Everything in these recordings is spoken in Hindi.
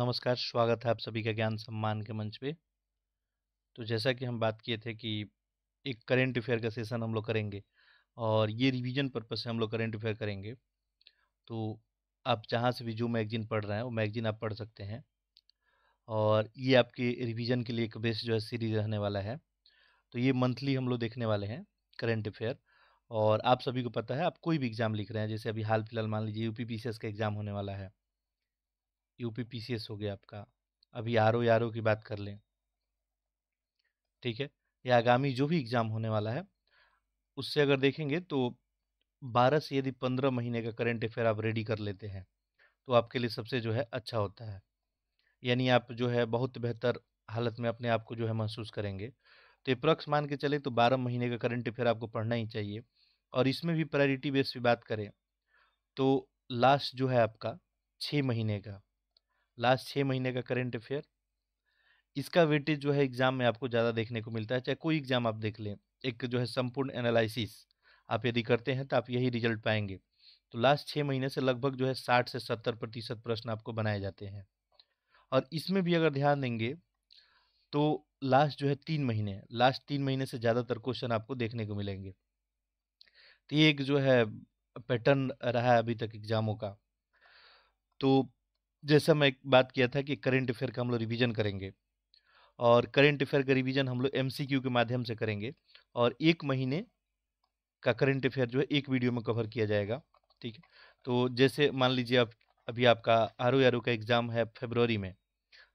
नमस्कार स्वागत है आप सभी का ज्ञान सम्मान के मंच पे तो जैसा कि हम बात किए थे कि एक करेंट अफेयर का सेशन हम लोग करेंगे और ये रिवीजन पर्पज़ से हम लोग करेंट अफेयर करेंगे तो आप जहाँ से भी जो मैगजीन पढ़ रहे हैं वो मैगजीन आप पढ़ सकते हैं और ये आपके रिवीजन के लिए एक बेस्ट जो है सीरीज रहने वाला है तो ये मंथली हम लोग देखने वाले हैं करेंट अफेयर और आप सभी को पता है आप कोई भी एग्ज़ाम लिख रहे हैं जैसे अभी हाल फिलहाल मान लीजिए यू पी का एग्ज़ाम होने वाला है यू पी हो गया आपका अभी आर ओ आर ओ की बात कर लें ठीक है या आगामी जो भी एग्ज़ाम होने वाला है उससे अगर देखेंगे तो बारह से यदि पंद्रह महीने का करेंट अफेयर आप रेडी कर लेते हैं तो आपके लिए सबसे जो है अच्छा होता है यानी आप जो है बहुत बेहतर हालत में अपने आप को जो है महसूस करेंगे तो ये मान के चले तो बारह महीने का करंट अफेयर आपको पढ़ना ही चाहिए और इसमें भी प्रायोरिटी बेस की बात करें तो लास्ट जो है आपका छः महीने का लास्ट छः महीने का करेंट अफेयर इसका वेटेज जो है एग्ज़ाम में आपको ज़्यादा देखने को मिलता है चाहे कोई एग्ज़ाम आप देख लें एक जो है संपूर्ण एनालिसिस आप यदि करते हैं तो आप यही रिजल्ट पाएंगे तो लास्ट छः महीने से लगभग जो है साठ से सत्तर प्रतिशत प्रश्न आपको बनाए जाते हैं और इसमें भी अगर ध्यान देंगे तो लास्ट जो है तीन महीने लास्ट तीन महीने से ज़्यादातर क्वेश्चन आपको देखने को मिलेंगे तो ये एक जो है पैटर्न रहा है अभी तक एग्ज़ामों का तो जैसा मैं एक बात किया था कि करेंट अफेयर का हम लोग रिविज़न करेंगे और करेंट अफेयर का रिविज़न हम लोग एम के माध्यम से करेंगे और एक महीने का करेंट अफेयर जो है एक वीडियो में कवर किया जाएगा ठीक है तो जैसे मान लीजिए आप अभी आपका आर ओ आर का एग्ज़ाम है फेबररी में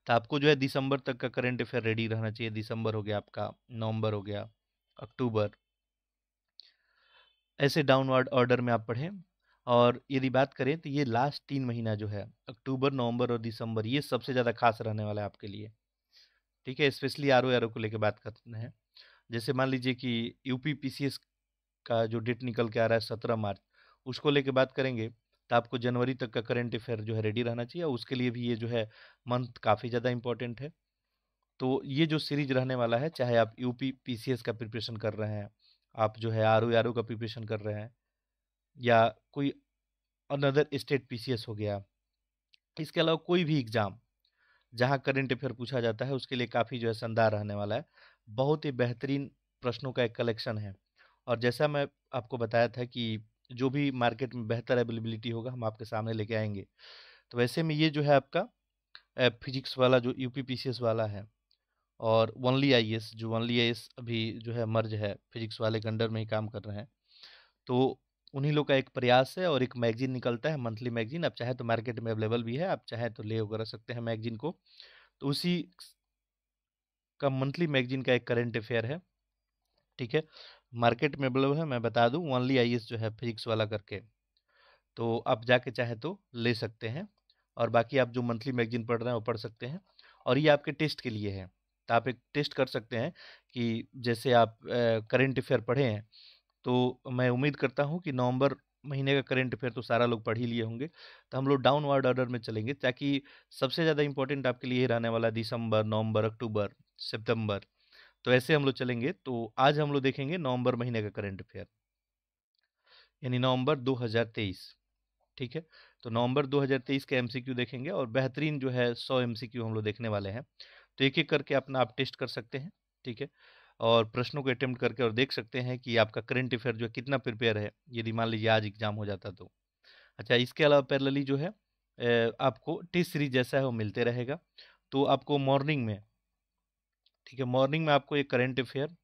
तो आपको जो है दिसंबर तक का करंट अफेयर रेडी रहना चाहिए दिसंबर हो गया आपका नवंबर हो गया अक्टूबर ऐसे डाउनवर्ड ऑर्डर में आप पढ़ें और यदि बात करें तो ये लास्ट तीन महीना जो है अक्टूबर नवंबर और दिसंबर ये सबसे ज़्यादा खास रहने वाला है आपके लिए ठीक है specially R O R O को लेकर बात करते हैं जैसे मान लीजिए कि U P P C S का जो डेट निकल के आ रहा है सत्रह मार्च उसको लेकर बात करेंगे तो आपको जनवरी तक का करेंट अफेयर जो है रेडी रहना चाहिए और उसके लिए भी ये जो है मंथ काफ़ी ज़्यादा इंपॉर्टेंट है तो ये जो सीरीज रहने वाला है चाहे आप U P P C S का प्रिपरेशन कर रहे हैं आप जो है आर ओ आर ओ का प्रिपरेशन कर रहे हैं या कोई अनदर स्टेट पीसीएस हो गया इसके अलावा कोई भी एग्ज़ाम जहां करंट अफेयर पूछा जाता है उसके लिए काफ़ी जो है शानदार रहने वाला है बहुत ही बेहतरीन प्रश्नों का एक कलेक्शन है और जैसा मैं आपको बताया था कि जो भी मार्केट में बेहतर अवेलेबिलिटी होगा हम आपके सामने लेके आएंगे तो वैसे में ये जो है आपका फिजिक्स वाला जो यू वाला है और वनली आई जो वनली आई अभी जो है मर्ज है फिजिक्स वाले के अंडर में ही काम कर रहे हैं तो उन्हीं लोग का एक प्रयास है और एक मैगजीन निकलता है मंथली मैगजीन आप चाहे तो मार्केट में अवेलेबल भी है आप चाहे तो ले वगैरह सकते हैं मैगजीन को तो उसी का मंथली मैगजीन का एक करेंट अफेयर है ठीक है मार्केट में अवेलेबल है मैं बता दूँ ओनली आई जो है फिजिक्स वाला करके तो आप जाके चाहे तो ले सकते हैं और बाकी आप जो मंथली मैगजीन पढ़ रहे हैं वो पढ़ सकते हैं और ये आपके टेस्ट के लिए है तो आप एक टेस्ट कर सकते हैं कि जैसे आप करंट अफेयर पढ़े हैं तो मैं उम्मीद करता हूँ कि नवंबर महीने का करंट अफेयर तो सारा लोग पढ़ ही लिए होंगे तो हम लोग डाउनवर्ड ऑर्डर में चलेंगे ताकि सबसे ज़्यादा इंपॉर्टेंट आपके लिए रहने वाला दिसंबर नवंबर अक्टूबर सितंबर तो ऐसे हम लोग चलेंगे तो आज हम लोग देखेंगे नवंबर महीने का करंट अफेयर यानी नवंबर 2023 ठीक है तो नवंबर 2023 के एमसीक्यू देखेंगे और बेहतरीन जो है सौ एम हम लोग देखने वाले हैं तो एक एक करके अपना आप टेस्ट कर सकते हैं ठीक है और प्रश्नों को अटेम्प्ट करके और देख सकते हैं कि आपका करंट अफेयर जो है कितना प्रिपेयर है यदि मान लीजिए आज एग्जाम हो जाता तो अच्छा इसके अलावा पैरलली जो है आपको टेस्ट सीरीज जैसा है वो मिलते रहेगा तो आपको मॉर्निंग में ठीक है मॉर्निंग में आपको एक करंट अफेयर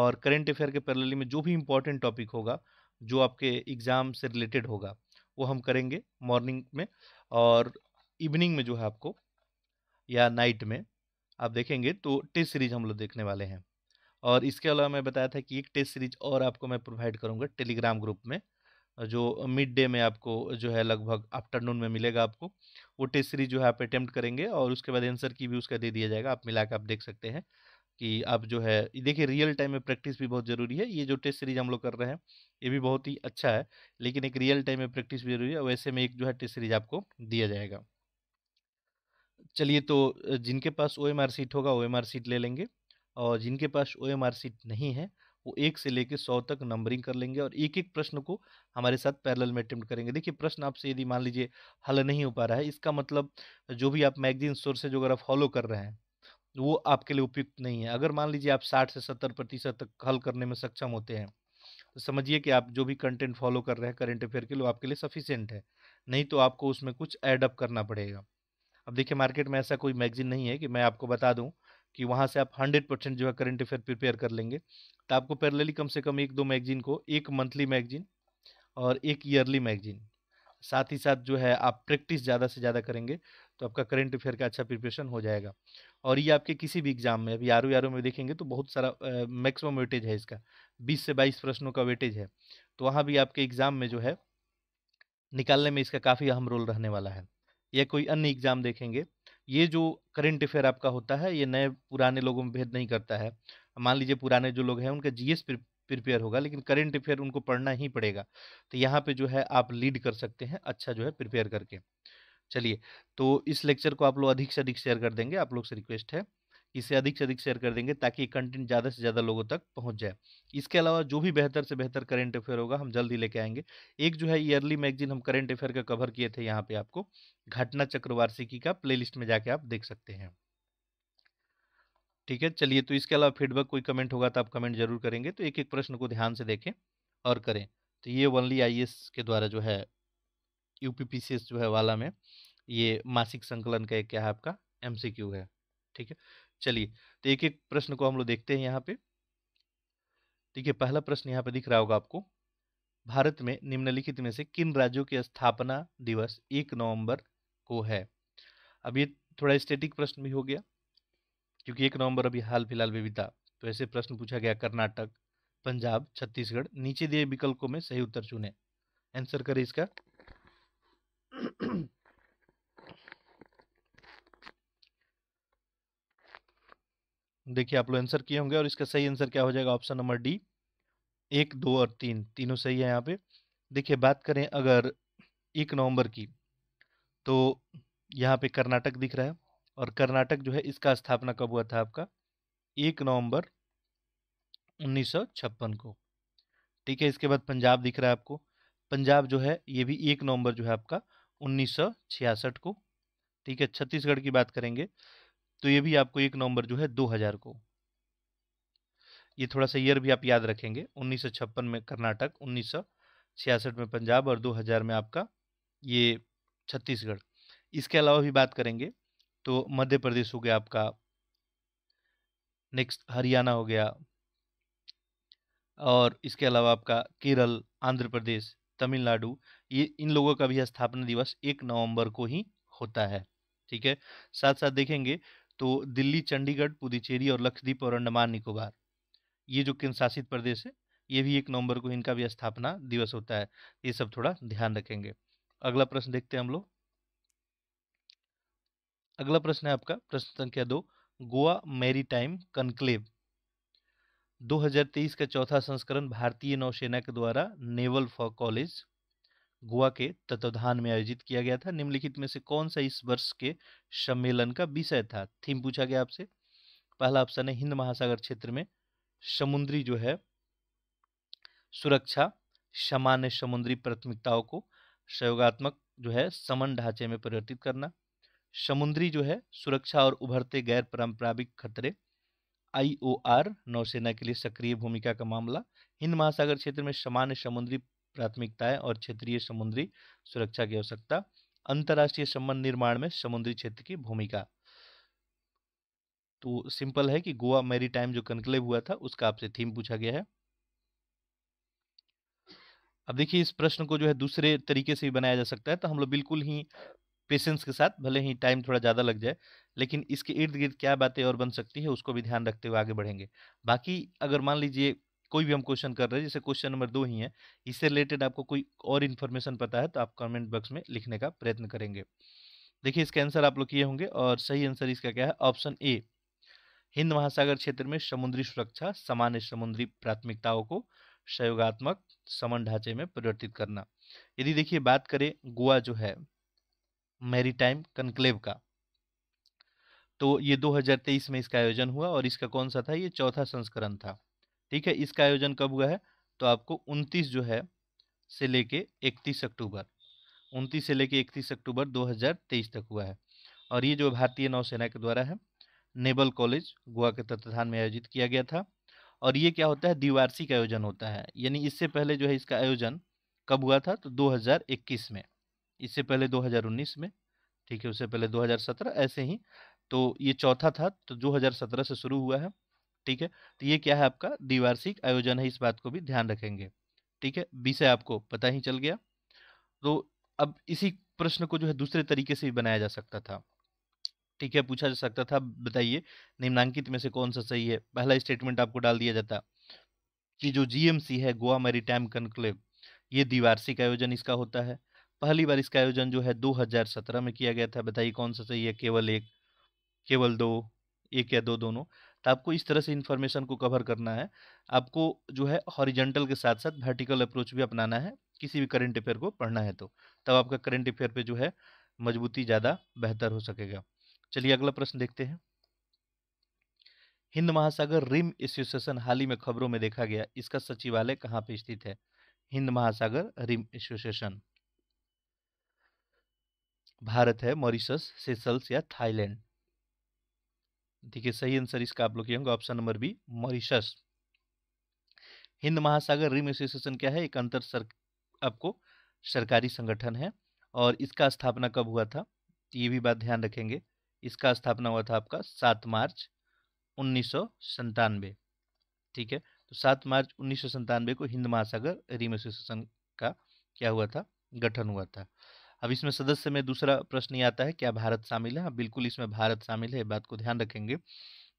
और करंट अफेयर के पैरलली में जो भी इम्पोर्टेंट टॉपिक होगा जो आपके एग्ज़ाम से रिलेटेड होगा वो हम करेंगे मॉर्निंग में और इवनिंग में जो है आपको या नाइट में आप देखेंगे तो टेस्ट सीरीज हम लोग देखने वाले हैं और इसके अलावा मैं बताया था कि एक टेस्ट सीरीज और आपको मैं प्रोवाइड करूँगा टेलीग्राम ग्रुप में जो मिड डे में आपको जो है लगभग आफ्टरनून में मिलेगा आपको वो टेस्ट सीरीज जो है आप अटैम्प्ट करेंगे और उसके बाद आंसर की भी उसका दे दिया जाएगा आप मिला के आप देख सकते हैं कि आप जो है देखिए रियल टाइम में प्रैक्टिस भी बहुत ज़रूरी है ये जो टेस्ट सीरीज हम लोग कर रहे हैं ये भी बहुत ही अच्छा है लेकिन एक रियल टाइम में प्रैक्टिस भी जरूरी है वैसे में एक जो है टेस्ट सीरीज आपको दिया जाएगा चलिए तो जिनके पास ओ एम आर सीट होगा ओ एम आर सीट ले लेंगे और जिनके पास ओ एम आर सीट नहीं है वो एक से लेकर सौ तक नंबरिंग कर लेंगे और एक एक प्रश्न को हमारे साथ पैरल में अटेम्प्ट करेंगे देखिए प्रश्न आपसे यदि मान लीजिए हल नहीं हो पा रहा है इसका मतलब जो भी आप मैगजीन सोर्सेज वगैरह फॉलो कर रहे हैं वो आपके लिए उपयुक्त नहीं है अगर मान लीजिए आप साठ से सत्तर प्रतिशत तक हल करने में सक्षम होते हैं तो समझिए कि आप जो भी कंटेंट फॉलो कर रहे हैं करंट अफेयर के लिए आपके लिए सफिशेंट है नहीं तो आपको उसमें कुछ ऐडअप करना पड़ेगा अब देखिए मार्केट में ऐसा कोई मैगजीन नहीं है कि मैं आपको बता दूँ कि वहाँ से आप 100 परसेंट जो है करंट अफेयर प्रिपेयर कर लेंगे तो आपको पैरेलली कम से कम एक दो मैगजीन को एक मंथली मैगजीन और एक ईयरली मैगजीन साथ ही साथ जो है आप प्रैक्टिस ज़्यादा से ज़्यादा करेंगे तो आपका करंट अफेयर का अच्छा प्रिपरेशन हो जाएगा और ये आपके किसी भी एग्जाम में अभी आर ओ में देखेंगे तो बहुत सारा मैक्सिमम वेटेज है इसका बीस से बाईस प्रश्नों का वेटेज है तो वहाँ भी आपके एग्ज़ाम में जो है निकालने में इसका काफ़ी अहम रोल रहने वाला है या कोई अन्य एग्ज़ाम देखेंगे ये जो करेंट अफेयर आपका होता है ये नए पुराने लोगों में भेद नहीं करता है मान लीजिए पुराने जो लोग हैं उनका जीएस प्रिपेयर होगा लेकिन करेंट अफेयर उनको पढ़ना ही पड़ेगा तो यहाँ पे जो है आप लीड कर सकते हैं अच्छा जो है प्रिपेयर करके चलिए तो इस लेक्चर को आप लोग अधिक से अधिक शेयर कर देंगे आप लोग से रिक्वेस्ट है इसे अधिक से अधिक शेयर कर देंगे ताकि कंटेंट ज़्यादा से ज़्यादा लोगों तक पहुंच जाए इसके अलावा जो भी बेहतर से बेहतर करेंट अफेयर होगा हम जल्दी लेके आएंगे एक जो है ईयरली मैगजीन हम करेंट अफेयर का कवर किए थे यहाँ पे आपको घटना चक्रवार्षिकी का प्लेलिस्ट में जाके आप देख सकते हैं ठीक है चलिए तो इसके अलावा फीडबैक कोई कमेंट होगा तो आप कमेंट जरूर करेंगे तो एक एक प्रश्न को ध्यान से देखें और करें तो ये वनली आई के द्वारा जो है यू जो है वाला में ये मासिक संकलन का एक क्या है आपका एम है ठीक है चलिए तो एक एक प्रश्न को हम लोग देखते हैं यहाँ पे ठीक है पहला प्रश्न यहाँ पे दिख रहा होगा आपको भारत में निम्नलिखित में से किन राज्यों की स्थापना दिवस एक नवंबर को है अब ये थोड़ा स्टेटिक प्रश्न भी हो गया क्योंकि एक नवंबर अभी हाल फिलहाल में बीता तो ऐसे प्रश्न पूछा गया कर्नाटक पंजाब छत्तीसगढ़ नीचे दिए विकल्पों में सही उत्तर चुने आंसर करें इसका देखिए आप लोग आंसर किए होंगे और इसका सही आंसर क्या हो जाएगा ऑप्शन नंबर डी एक दो और तीन तीनों सही है यहाँ पे देखिए बात करें अगर एक नवंबर की तो यहाँ पे कर्नाटक दिख रहा है और कर्नाटक जो है इसका स्थापना कब हुआ था आपका एक नवंबर उन्नीस को ठीक है इसके बाद पंजाब दिख रहा है आपको पंजाब जो है ये भी एक नवंबर जो है आपका उन्नीस को ठीक है छत्तीसगढ़ की बात करेंगे तो ये भी आपको एक नवंबर जो है दो हजार को ये थोड़ा सा ईयर भी आप याद रखेंगे उन्नीस में कर्नाटक उन्नीस में पंजाब और 2000 में आपका ये छत्तीसगढ़ इसके अलावा भी बात करेंगे तो मध्य प्रदेश हो गया आपका नेक्स्ट हरियाणा हो गया और इसके अलावा आपका केरल आंध्र प्रदेश तमिलनाडु ये इन लोगों का भी स्थापना दिवस एक नवंबर को ही होता है ठीक है साथ साथ देखेंगे तो दिल्ली चंडीगढ़ पुदुचेरी और लक्षद्वीप और अंडमान निकोबार ये जो केंद्र शासित प्रदेश है ये भी एक नवंबर को इनका भी स्थापना दिवस होता है ये सब थोड़ा ध्यान रखेंगे अगला प्रश्न देखते हैं हम लोग अगला प्रश्न है आपका प्रश्न संख्या दो गोवा मैरी टाइम कन्क्लेव 2023 का चौथा संस्करण भारतीय नौसेना के द्वारा नेवल फॉर कॉलेज गोवा के तत्वाधान में आयोजित किया गया था निम्नलिखित में से कौन सा इस वर्ष के सम्मेलन का विषय था थीम पूछा गया आपसे पहला ऑप्शन है हिंद महासागर क्षेत्र में समुद्री जो है सुरक्षा सामान्य समुद्री प्राथमिकताओं को सहयोगात्मक जो है समन ढांचे में परिवर्तित करना समुद्री जो है सुरक्षा और उभरते गैर पारंपरिक खतरे आईओआर नौसेना के लिए सक्रिय भूमिका का मामला हिंद महासागर क्षेत्र में सामान्य समुद्री प्राथमिकता है और क्षेत्रीय समुद्री सुरक्षा की आवश्यकता अंतर्राष्ट्रीय संबंध निर्माण में समुद्री क्षेत्र की भूमिका तो सिंपल है कि गोवा मैरी टाइम जो कंक्लेव हुआ था उसका आपसे थीम पूछा गया है अब देखिए इस प्रश्न को जो है दूसरे तरीके से भी बनाया जा सकता है तो हम लोग बिल्कुल ही पेशेंस के साथ भले ही टाइम थोड़ा ज़्यादा लग जाए लेकिन इसके इर्द गिर्द क्या बातें और बन सकती है उसको भी ध्यान रखते हुए आगे बढ़ेंगे बाकी अगर मान लीजिए कोई भी हम क्वेश्चन कर रहे हैं जैसे क्वेश्चन नंबर दो ही है इससे रिलेटेड आपको कोई और इन्फॉर्मेशन पता है तो आप कमेंट बॉक्स में लिखने का प्रयत्न करेंगे देखिए इसके आंसर आप लोग किए होंगे और सही आंसर इसका क्या है ऑप्शन ए हिंद महासागर क्षेत्र में समुद्री सुरक्षा सामान्य समुद्री प्राथमिकताओं को सहयोगात्मक समन ढांचे में परिवर्तित करना यदि देखिए बात करें गोवा जो है मैरीटाइम कंक्लेव का तो ये 2023 में इसका आयोजन हुआ और इसका कौन सा था ये चौथा संस्करण था ठीक है इसका आयोजन कब हुआ है तो आपको उनतीस जो है से लेके इकतीस अक्टूबर उनतीस से लेके इकतीस अक्टूबर 2023 तक हुआ है और ये जो भारतीय नौसेना के द्वारा है नेवल कॉलेज गोवा के तत्वधान में आयोजित किया गया था और ये क्या होता है द्विवार्षिक आयोजन होता है यानी इससे पहले जो है इसका आयोजन कब हुआ था तो 2021 में इससे पहले 2019 में ठीक है उससे पहले 2017 ऐसे ही तो ये चौथा था तो 2017 से शुरू हुआ है ठीक है तो ये क्या है आपका द्विवार्षिक आयोजन है इस बात को भी ध्यान रखेंगे ठीक है विषय आपको पता ही चल गया तो अब इसी प्रश्न को जो है दूसरे तरीके से भी बनाया जा सकता था ठीक है पूछा जा सकता था बताइए निम्नांकित में से कौन सा सही है पहला स्टेटमेंट आपको डाल दिया जाता कि जो जीएमसी है गोवा मेरी टाइम कंक्लेव ये द्विवार्षिक आयोजन इसका होता है पहली बार इसका आयोजन जो है 2017 में किया गया था बताइए कौन सा सही है केवल एक केवल दो एक या दो दोनों तो आपको इस तरह से इन्फॉर्मेशन को कवर करना है आपको जो है हॉरिजेंटल के साथ साथ वर्टिकल अप्रोच भी अपनाना है किसी भी करंट अफेयर को पढ़ना है तो तब आपका करंट अफेयर पे जो है मजबूती ज़्यादा बेहतर हो सकेगा चलिए अगला प्रश्न देखते हैं हिंद महासागर रिम एसोसिएशन हाल ही में खबरों में देखा गया इसका सचिवालय कहाँ पे स्थित है हिंद महासागर रिम एसोसिएशन भारत है मॉरिशस सेसल्स या थाईलैंड देखिए सही आंसर इसका आप लोग क्या होगा ऑप्शन नंबर बी मॉरिशस हिंद महासागर रिम एसोसिएशन क्या है एक अंतर सर आपको सरकारी संगठन है और इसका स्थापना कब हुआ था ये भी बात ध्यान रखेंगे इसका स्थापना हुआ था आपका सात मार्च उन्नीस ठीक है तो सात मार्च उन्नीस को हिंद महासागर रिम एसोसिएशन का क्या हुआ था गठन हुआ था अब इसमें सदस्य में दूसरा प्रश्न ये आता है क्या भारत शामिल है हाँ, बिल्कुल इसमें भारत शामिल है बात को ध्यान रखेंगे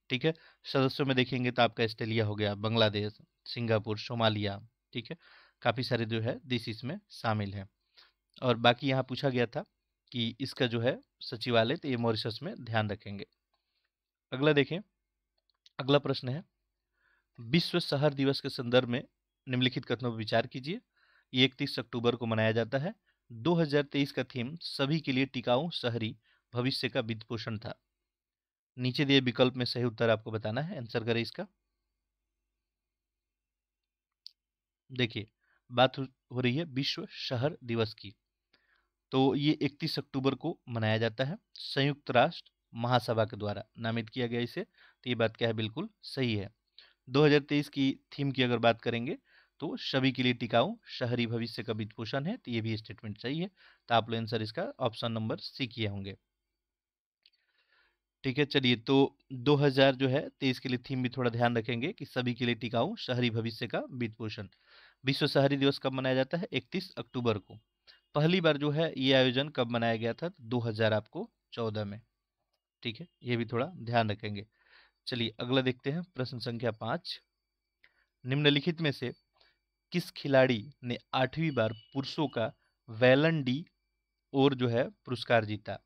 ठीक है सदस्यों में देखेंगे तो आपका ऑस्ट्रेलिया हो गया बांग्लादेश सिंगापुर सोमालिया ठीक है काफ़ी सारे जो है देश इसमें शामिल हैं और बाकी यहाँ पूछा गया था कि इसका जो है सचिवालय तो ये मॉरिशस में ध्यान रखेंगे अगला देखें अगला प्रश्न है विश्व शहर दिवस के संदर्भ में निम्नलिखित कथनों पर विचार कीजिए ये इकतीस अक्टूबर को मनाया जाता है 2023 का थीम सभी के लिए टिकाऊ शहरी भविष्य का वित्त पोषण था नीचे दिए विकल्प में सही उत्तर आपको बताना है आंसर करें इसका देखिए बात हो रही है विश्व शहर दिवस की तो ये 31 अक्टूबर को मनाया जाता है संयुक्त राष्ट्र महासभा के द्वारा नामित किया गया इसे तो ये बात क्या है बिल्कुल सही है 2023 की थीम की अगर बात करेंगे तो सभी के लिए टिकाऊ शहरी भविष्य का वित्त पोषण है तो ये भी स्टेटमेंट सही है तो आप लोग आंसर इसका ऑप्शन नंबर सी किए होंगे ठीक है चलिए तो 2000 जो है तेईस के लिए थीम भी थोड़ा ध्यान रखेंगे कि सभी के लिए टिकाऊ शहरी भविष्य का वित्त पोषण विश्व शहरी दिवस कब मनाया जाता है इकतीस अक्टूबर को पहली बार जो है ये आयोजन कब मनाया गया था दो आपको चौदह में ठीक है ये भी थोड़ा ध्यान रखेंगे चलिए अगला देखते हैं प्रश्न संख्या पांच निम्नलिखित में से किस खिलाड़ी ने आठवीं बार पुरुषों का वैलन डी और जो है पुरस्कार जीता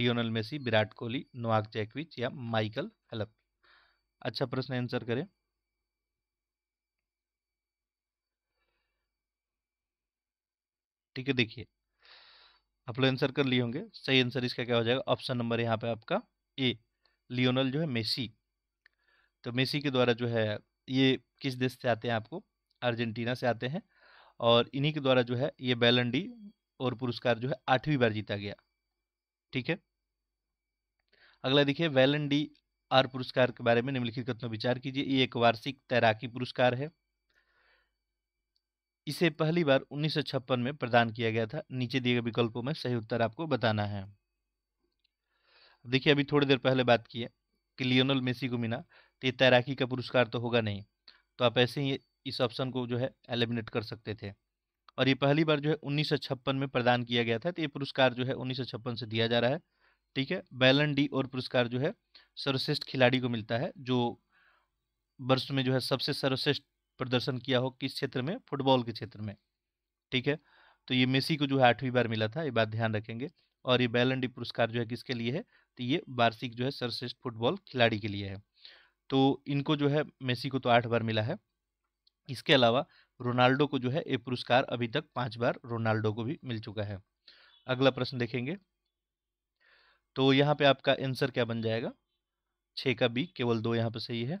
Lionel Messi Virat Kohli Novak जैकविच या माइकल फेलप अच्छा प्रश्न आंसर करें ठीक है देखिए आप लोग आंसर कर लिए होंगे सही आंसर इसका क्या हो जाएगा ऑप्शन नंबर यहाँ पे आपका ए लियोनल जो है मेसी तो मेसी के द्वारा जो है ये किस देश से आते हैं आपको अर्जेंटीना से आते हैं और इन्हीं के द्वारा जो है ये बैलंडी और पुरस्कार जो है आठवीं बार जीता गया ठीक है अगला देखिए वैलंडी आर पुरस्कार के बारे में निम्नलिखित कथनों तो विचार कीजिए ये एक वार्षिक तैराकी पुरस्कार है इसे पहली बार 1956 में प्रदान किया गया था नीचे दिए गए विकल्पों में सही उत्तर आपको बताना है देखिए अभी थोड़ी देर पहले बात की है कि लियोनल मेसी को मिला तो ये तैराकी का पुरस्कार तो होगा नहीं तो आप ऐसे ही इस ऑप्शन को जो है एलिमिनेट कर सकते थे और ये पहली बार जो है उन्नीस में प्रदान किया गया था तो ये पुरस्कार जो है उन्नीस से दिया जा रहा है ठीक है बैलन डी और पुरस्कार जो है सर्वश्रेष्ठ खिलाड़ी को मिलता है जो वर्ष में जो है सबसे सर्वश्रेष्ठ प्रदर्शन किया हो किस क्षेत्र में फुटबॉल के क्षेत्र में ठीक है तो ये मेसी को जो है आठवीं बार मिला था ये बात ध्यान रखेंगे और ये बैलन डी पुरस्कार जो है किसके लिए है तो ये वार्षिक जो है सर्वश्रेष्ठ फुटबॉल खिलाड़ी के लिए है तो इनको जो है मेसी को तो आठ बार मिला है इसके अलावा रोनाल्डो को जो है ये पुरस्कार अभी तक पांच बार रोनाल्डो को भी मिल चुका है अगला प्रश्न देखेंगे तो यहाँ पे आपका आंसर क्या बन जाएगा छः का बी केवल दो यहाँ पर सही है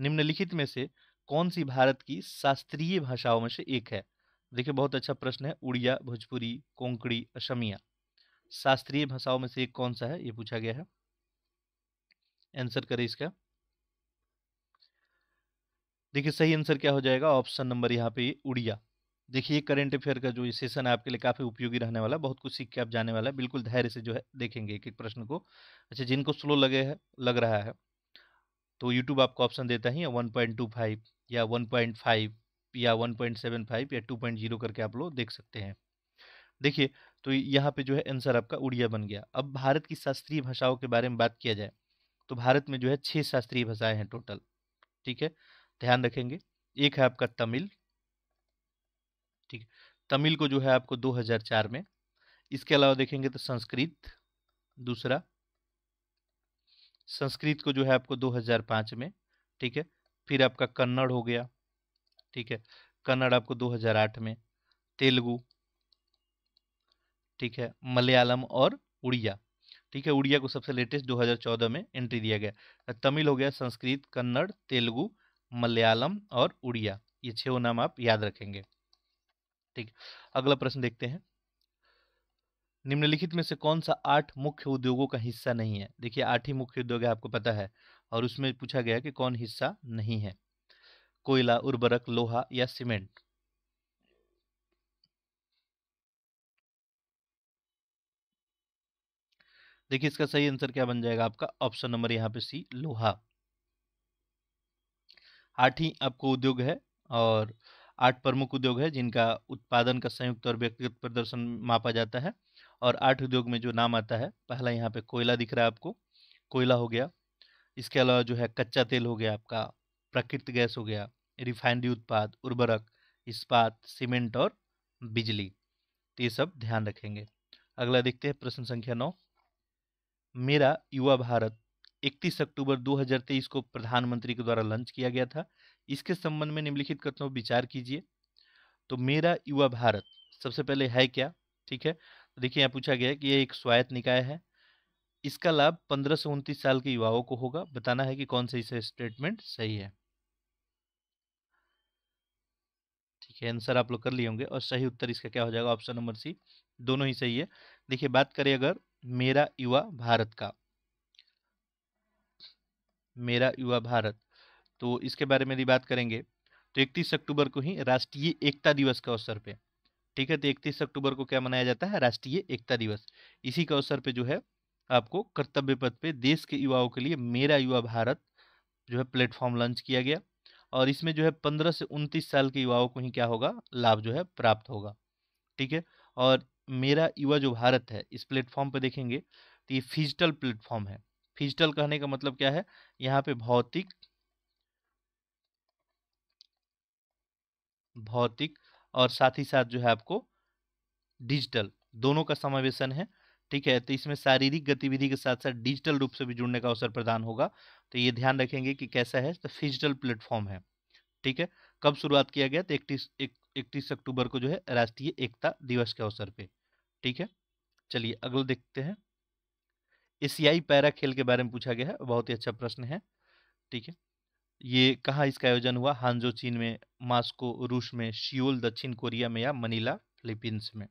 निम्नलिखित में से कौन सी भारत की शास्त्रीय भाषाओं में से एक है देखिए बहुत अच्छा प्रश्न है उड़िया भोजपुरी कोंकड़ी असमिया शास्त्रीय भाषाओं में से एक कौन सा है ये पूछा गया है आंसर करें इसका देखिए सही आंसर क्या हो जाएगा ऑप्शन नंबर यहाँ पे उड़िया देखिए करंट अफेयर का जो ये सेशन है आपके लिए काफ़ी उपयोगी रहने वाला है बहुत कुछ सीख के आप जाने वाला है बिल्कुल धैर्य से जो है देखेंगे एक एक प्रश्न को अच्छा जिनको स्लो लगे है लग रहा है तो यूट्यूब आपको ऑप्शन देता ही है वन पॉइंट टू फाइव या वन पॉइंट फाइव या वन पॉइंट सेवन फाइव या टू पॉइंट जीरो करके आप लोग देख सकते हैं देखिए तो यहाँ पे जो है आंसर आपका उड़िया बन गया अब भारत की शास्त्रीय भाषाओं के बारे में बात किया जाए तो भारत में जो है छः शास्त्रीय भाषाएं हैं टोटल ठीक है ध्यान रखेंगे एक है आपका तमिल ठीक है तमिल को जो है आपको 2004 में इसके अलावा देखेंगे तो संस्कृत दूसरा संस्कृत को जो है आपको 2005 में ठीक है फिर आपका कन्नड़ हो गया ठीक है कन्नड़ आपको 2008 में तेलुगु ठीक है मलयालम और उड़िया ठीक है उड़िया को सबसे लेटेस्ट 2014 में एंट्री दिया गया तमिल हो गया संस्कृत कन्नड़ तेलुगु मलयालम और उड़िया ये छह नाम आप याद रखेंगे ठीक अगला प्रश्न देखते हैं निम्नलिखित में से कौन सा आठ मुख्य उद्योगों का हिस्सा नहीं है देखिए आठ ही मुख्य उद्योग है आपको पता है और उसमें पूछा गया कि कौन हिस्सा नहीं है कोयला उर्वरक लोहा या सीमेंट देखिए इसका सही आंसर क्या बन जाएगा आपका ऑप्शन नंबर यहाँ पे सी लोहा आठ ही आपको उद्योग है और आठ प्रमुख उद्योग है जिनका उत्पादन का संयुक्त और व्यक्तिगत प्रदर्शन मापा जाता है और आठ उद्योग में जो नाम आता है पहला यहाँ पे कोयला दिख रहा है आपको कोयला हो गया इसके अलावा जो है कच्चा तेल हो गया आपका प्राकृतिक गैस हो गया रिफाइनरी उत्पाद उर्वरक इस्पात सीमेंट और बिजली तो ये सब ध्यान रखेंगे अगला देखते हैं प्रश्न संख्या नौ मेरा युवा भारत 31 अक्टूबर 2023 को प्रधानमंत्री के द्वारा लॉन्च किया गया था इसके संबंध में निम्नलिखित कथनों विचार कीजिए तो मेरा युवा भारत सबसे पहले है क्या ठीक है तो देखिए यहाँ पूछा गया है कि यह एक स्वायत्त निकाय है इसका लाभ पंद्रह से उनतीस साल के युवाओं को होगा बताना है कि कौन सा इसे स्टेटमेंट सही है ठीक है आंसर आप लोग कर लिए होंगे और सही उत्तर इसका क्या हो जाएगा ऑप्शन नंबर सी दोनों ही सही है देखिए बात करें अगर मेरा युवा भारत का मेरा युवा भारत तो इसके बारे में यदि बात करेंगे तो इकतीस अक्टूबर को ही राष्ट्रीय एकता दिवस के अवसर पर ठीक है तो इकतीस अक्टूबर को क्या मनाया जाता है राष्ट्रीय एकता दिवस इसी के अवसर पर जो है आपको कर्तव्य पथ पे देश के युवाओं के लिए मेरा युवा भारत जो है प्लेटफॉर्म लॉन्च किया गया और इसमें जो है पंद्रह से उनतीस साल के युवाओं को ही क्या होगा लाभ जो है प्राप्त होगा ठीक है और मेरा युवा जो भारत है इस प्लेटफॉर्म पर देखेंगे तो ये फिजिटल प्लेटफॉर्म है फिजिटल कहने का मतलब क्या है यहाँ पे भौतिक भौतिक और साथ ही साथ जो है आपको डिजिटल दोनों का समावेशन है ठीक है तो इसमें शारीरिक गतिविधि के साथ साथ डिजिटल रूप से भी जुड़ने का अवसर प्रदान होगा तो ये ध्यान रखेंगे कि कैसा है तो फिजिटल प्लेटफॉर्म है ठीक है कब शुरुआत किया गया तो इकतीस इकतीस अक्टूबर को जो है राष्ट्रीय एकता दिवस के अवसर पे ठीक है चलिए अगला देखते हैं एशियाई पैरा खेल के बारे में पूछा गया है बहुत ही अच्छा प्रश्न है ठीक है ये कहाँ इसका आयोजन हुआ हांजो चीन में मास्को रूस में शियोल दक्षिण कोरिया में या मनीला फिलीपींस में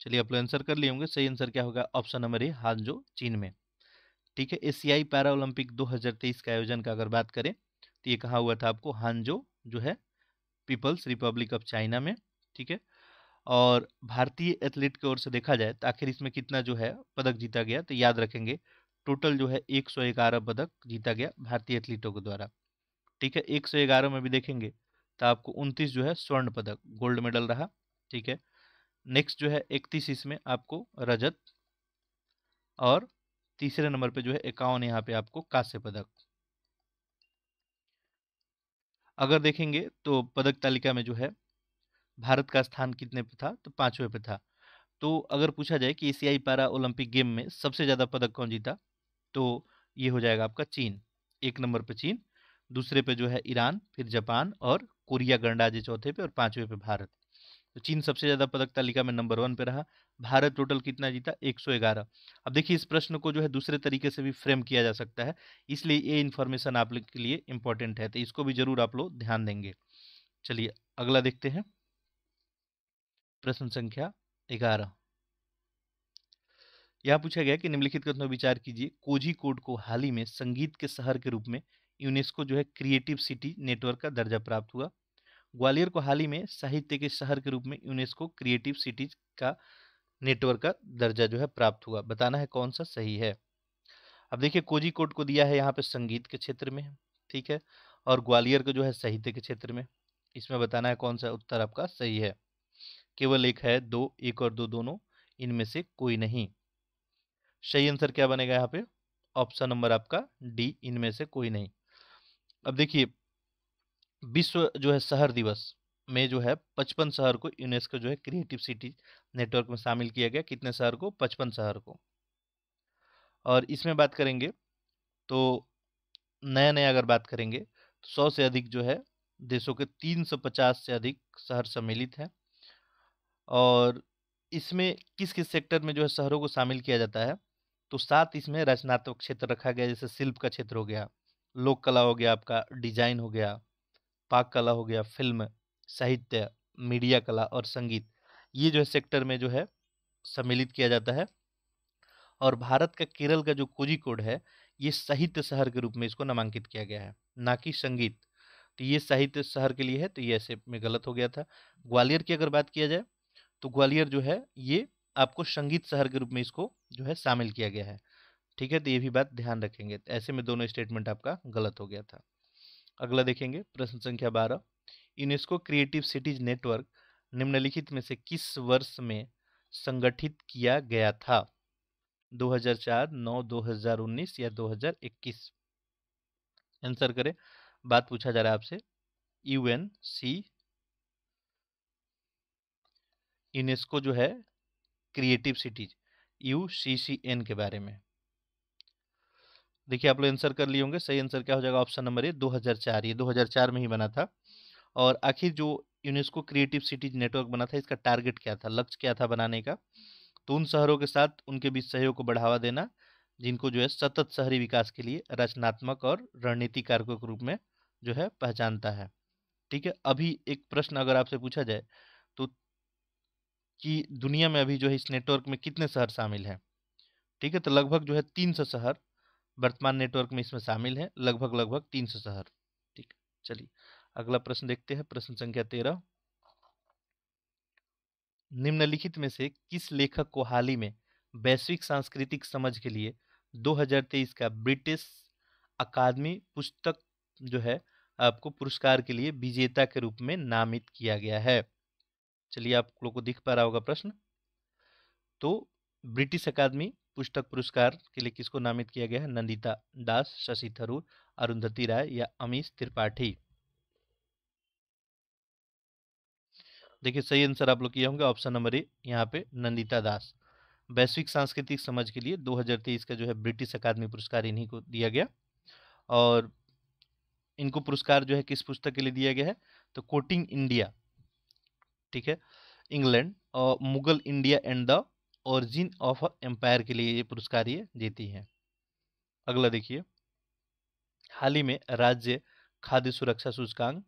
चलिए आप लोग आंसर कर लिए होंगे सही आंसर क्या होगा ऑप्शन नंबर ए हांजो चीन में ठीक है एशियाई पैरा ओलंपिक दो का आयोजन का अगर बात करें तो ये कहाँ हुआ था आपको हांजो जो है पीपल्स रिपब्लिक ऑफ चाइना में ठीक है और भारतीय एथलीट की ओर से देखा जाए तो आखिर इसमें कितना जो है पदक जीता गया तो याद रखेंगे टोटल जो है एक सौ ग्यारह पदक जीता गया भारतीय एथलीटों के द्वारा ठीक है एक सौ ग्यारह में भी देखेंगे तो आपको उनतीस जो है स्वर्ण पदक गोल्ड मेडल रहा ठीक है नेक्स्ट जो है इकतीस इसमें आपको रजत और तीसरे नंबर पे जो है इक्यावन यहाँ पे आपको कांस्य पदक अगर देखेंगे तो पदक तालिका में जो है भारत का स्थान कितने पे था तो पाँचवें पे था तो अगर पूछा जाए कि एशियाई पैरा ओलंपिक गेम में सबसे ज़्यादा पदक कौन जीता तो ये हो जाएगा आपका चीन एक नंबर पर चीन दूसरे पे जो है ईरान फिर जापान और कोरिया गणराज्य चौथे पे और पाँचवें पे भारत तो चीन सबसे ज़्यादा पदक तालिका में नंबर वन पे रहा भारत टोटल कितना जीता 111 अब देखिए इस प्रश्न को जो है दूसरे तरीके से भी फ्रेम किया जा सकता है इसलिए ये इन्फॉर्मेशन आप लोग के लिए इम्पोर्टेंट है तो इसको भी जरूर आप लोग ध्यान देंगे चलिए अगला देखते हैं प्रश्न संख्या ग्यारह यह पूछा गया कि निम्नलिखित कथनों विचार कीजिए कोजी कोड को हाल ही में संगीत के शहर के रूप में यूनेस्को जो है क्रिएटिव सिटी नेटवर्क का दर्जा प्राप्त हुआ ग्वालियर को हाल ही में साहित्य के शहर के रूप में यूनेस्को क्रिएटिव सिटीज का नेटवर्क का दर्जा जो है प्राप्त हुआ बताना है कौन सा सही है अब देखिए कोजी को दिया है यहाँ पे संगीत के क्षेत्र में ठीक है और ग्वालियर को जो है साहित्य के क्षेत्र में इसमें बताना है कौन सा उत्तर आपका सही है केवल एक है दो एक और दो दोनों इनमें से कोई नहीं सही आंसर क्या बनेगा यहाँ पे ऑप्शन नंबर आपका डी इनमें से कोई नहीं अब देखिए विश्व जो है शहर दिवस में जो है पचपन शहर को यूनेस्को जो है क्रिएटिव सिटी नेटवर्क में शामिल किया गया कितने शहर को पचपन शहर को और इसमें बात करेंगे तो नया नया अगर बात करेंगे सौ से अधिक जो है देशों के तीन सौ पचास से अधिक शहर सम्मिलित हैं और इसमें किस किस सेक्टर में जो है शहरों को शामिल किया जाता है तो सात इसमें रचनात्मक क्षेत्र रखा गया जैसे शिल्प का क्षेत्र हो गया लोक कला हो गया आपका डिजाइन हो गया पाक कला हो गया फिल्म साहित्य मीडिया कला और संगीत ये जो है सेक्टर में जो है सम्मिलित किया जाता है और भारत का केरल का जो कोजी कोड है ये साहित्य शहर के रूप में इसको नामांकित किया गया है ना कि संगीत तो ये साहित्य शहर के लिए है तो ये ऐसे में गलत हो गया था ग्वालियर की अगर बात किया जाए तो ग्वालियर जो है ये आपको संगीत शहर के रूप में इसको जो है शामिल किया गया है ठीक है तो ये भी बात ध्यान रखेंगे ऐसे में दोनों स्टेटमेंट आपका गलत हो गया था अगला देखेंगे प्रश्न संख्या बारह यूनेस्को क्रिएटिव सिटीज नेटवर्क निम्नलिखित में से किस वर्ष में संगठित किया गया था 2004, 9, 2019 या 2021 आंसर करें बात पूछा जा रहा है आपसे यू एन सी यूनेस्को जो है creative cities U C C N के बारे में देखिए आप लोग आंसर कर लिए होंगे सही आंसर क्या हो जाएगा ऑप्शन नंबर ए 2004 ये 2004 में ही बना था और आखिर जो यूनेस्को क्रिएटिव सिटीज नेटवर्क बना था इसका टारगेट क्या था लक्ष्य क्या था बनाने का तो उन शहरों के साथ उनके बीच सहयोग को बढ़ावा देना जिनको जो है सतत शहरी विकास के लिए रचनात्मक और रणनीति कारकों के रूप में जो है पहचानता है ठीक है अभी एक प्रश्न अगर आपसे पूछा जाए तो कि दुनिया में अभी जो है इस नेटवर्क में कितने शहर शामिल हैं ठीक है तो लगभग जो है तीन सौ शहर वर्तमान नेटवर्क में इसमें शामिल है लगभग लगभग तीन सौ शहर ठीक चलिए अगला प्रश्न देखते हैं प्रश्न संख्या तेरह निम्नलिखित में से किस लेखक को हाल ही में वैश्विक सांस्कृतिक समझ के लिए 2023 का ब्रिटिश अकादमी पुस्तक जो है आपको पुरस्कार के लिए विजेता के रूप में नामित किया गया है चलिए आप लोग को दिख पा रहा होगा प्रश्न तो ब्रिटिश अकादमी पुस्तक पुरस्कार के लिए किसको नामित किया गया है नंदिता दास शशि थरूर अरुंधति राय या अमीश त्रिपाठी देखिए सही आंसर आप लोग किए होंगे ऑप्शन नंबर ए यहाँ पे नंदिता दास वैश्विक सांस्कृतिक समझ के लिए 2023 का जो है ब्रिटिश अकादमी पुरस्कार इन्हीं को दिया गया और इनको पुरस्कार जो है किस पुस्तक के लिए दिया गया है तो कोटिंग इंडिया ठीक है इंग्लैंड और Mughal India and the origin of empire के लिए ये पुरस्कार ये जीती हैं अगला देखिए हाल ही में राज्य खाद्य सुरक्षा सूचकांक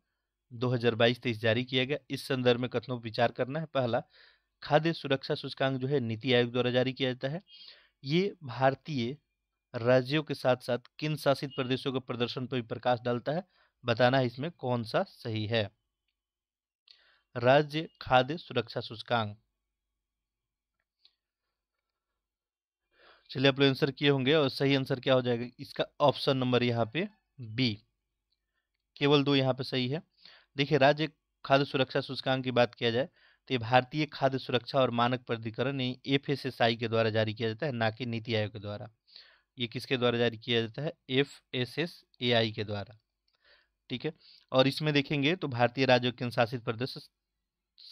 2022-23 जारी किया गया इस संदर्भ में कथनों पर विचार करना है पहला खाद्य सुरक्षा सूचकांक जो है नीति आयोग द्वारा जारी किया जाता है ये भारतीय राज्यों के साथ साथ किन शासित प्रदेशों के प्रदर्शन पर भी प्रकाश डालता है बताना है इसमें कौन सा सही है राज्य खाद्य सुरक्षा सूचकांक चलिए आप लोग आंसर किए होंगे और सही आंसर क्या हो जाएगा इसका ऑप्शन नंबर यहाँ पे बी केवल दो यहाँ पे सही है देखिए राज्य खाद्य सुरक्षा सूचकांक की बात किया जाए तो ये भारतीय खाद्य सुरक्षा और मानक प्राधिकरण एफ एस एस आई के द्वारा जारी किया जाता है ना कि नीति आयोग के द्वारा ये किसके द्वारा जारी किया जाता है F S S A I के द्वारा ठीक है और इसमें देखेंगे तो भारतीय राज्यों के अनुशासित प्रदेश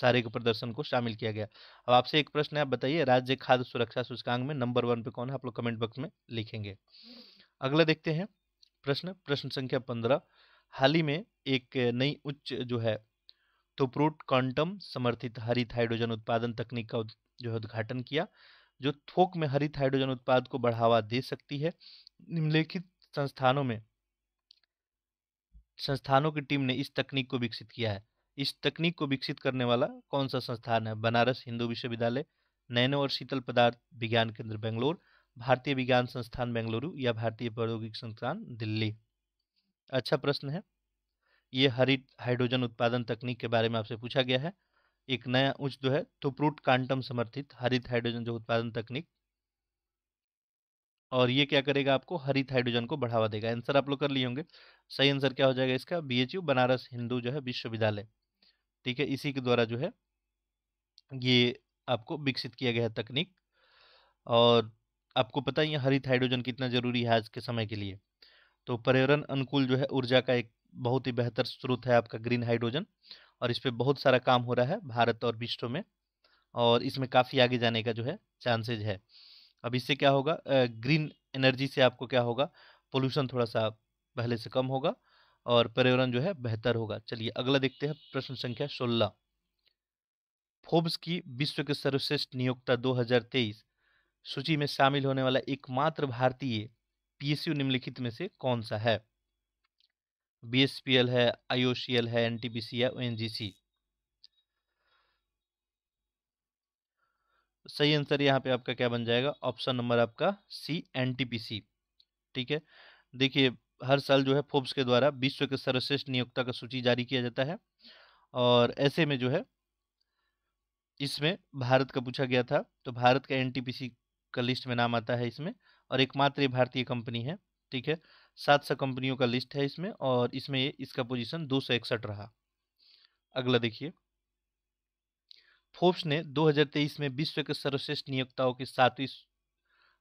सारे के प्रदर्शन को शामिल किया गया अब आपसे एक प्रश्न है आप बताइए राज्य खाद्य सुरक्षा सूचकांक में नंबर वन पे कौन है आप लोग कमेंट बॉक्स में लिखेंगे अगला देखते हैं प्रश्न प्रश्न संख्या पंद्रह हाल ही में एक नई उच्च जो है तो प्रूट क्वांटम समर्थित हरित हाइड्रोजन उत्पादन तकनीक का जो है उद्घाटन किया जो थोक में हरित हाइड्रोजन उत्पाद को बढ़ावा दे सकती है निम्नलिखित संस्थानों में संस्थानों की टीम ने इस तकनीक को विकसित किया है इस तकनीक को विकसित करने वाला कौन सा संस्थान है बनारस हिंदू विश्वविद्यालय नैनो और शीतल पदार्थ विज्ञान केंद्र बेंगलोर भारतीय विज्ञान संस्थान बेंगलुरु या भारतीय प्रौद्योगिक संस्थान दिल्ली अच्छा प्रश्न है ये हरित हाइड्रोजन उत्पादन तकनीक के बारे में आपसे पूछा गया है एक नया उच्च जो है थुप्रूट कांटम समर्थित हरित हाइड्रोजन जो उत्पादन तकनीक और ये क्या करेगा आपको हरित हाइड्रोजन को बढ़ावा देगा आंसर आप लोग कर लिए होंगे सही आंसर क्या हो जाएगा इसका बीएचयू बनारस हिंदू जो है विश्वविद्यालय ठीक है इसी के द्वारा जो है ये आपको विकसित किया गया है तकनीक और आपको पता ही है हरित हाइड्रोजन कितना ज़रूरी है आज के समय के लिए तो पर्यावरण अनुकूल जो है ऊर्जा का एक बहुत ही बेहतर स्रोत है आपका ग्रीन हाइड्रोजन और इस पर बहुत सारा काम हो रहा है भारत और विश्व में और इसमें काफ़ी आगे जाने का जो है चांसेज है अब इससे क्या होगा ग्रीन एनर्जी से आपको क्या होगा पोल्यूशन थोड़ा सा पहले से कम होगा और पर्यावरण जो है बेहतर होगा चलिए अगला देखते हैं प्रश्न संख्या सोलह फोर्ब्स की विश्व के सर्वश्रेष्ठ नियोक्ता 2023 सूची में शामिल होने वाला एकमात्र भारतीय पीएसयू निम्नलिखित में से कौन सा है बीएसपीएल है आईओसीएल है एनटीपीसी है ओएनजीसी सही आंसर यहाँ पे आपका क्या बन जाएगा ऑप्शन नंबर आपका सी एनटीपीसी ठीक है देखिए हर साल जो है फोर्ब्स के द्वारा विश्व के सर्वश्रेष्ठ नियोक्ता का सूची जारी किया जाता है और ऐसे में जो है इसमें भारत का पूछा गया था तो भारत का एन का लिस्ट में नाम आता है इसमें और एकमात्र भारतीय कंपनी है ठीक है सात सौ कंपनियों का लिस्ट है इसमें और इसमें इसका पोजीशन दो सौ इकसठ रहा अगला देखिए फोर्ब्स ने 2023 में विश्व के सर्वश्रेष्ठ नियोक्ताओं की सातवीं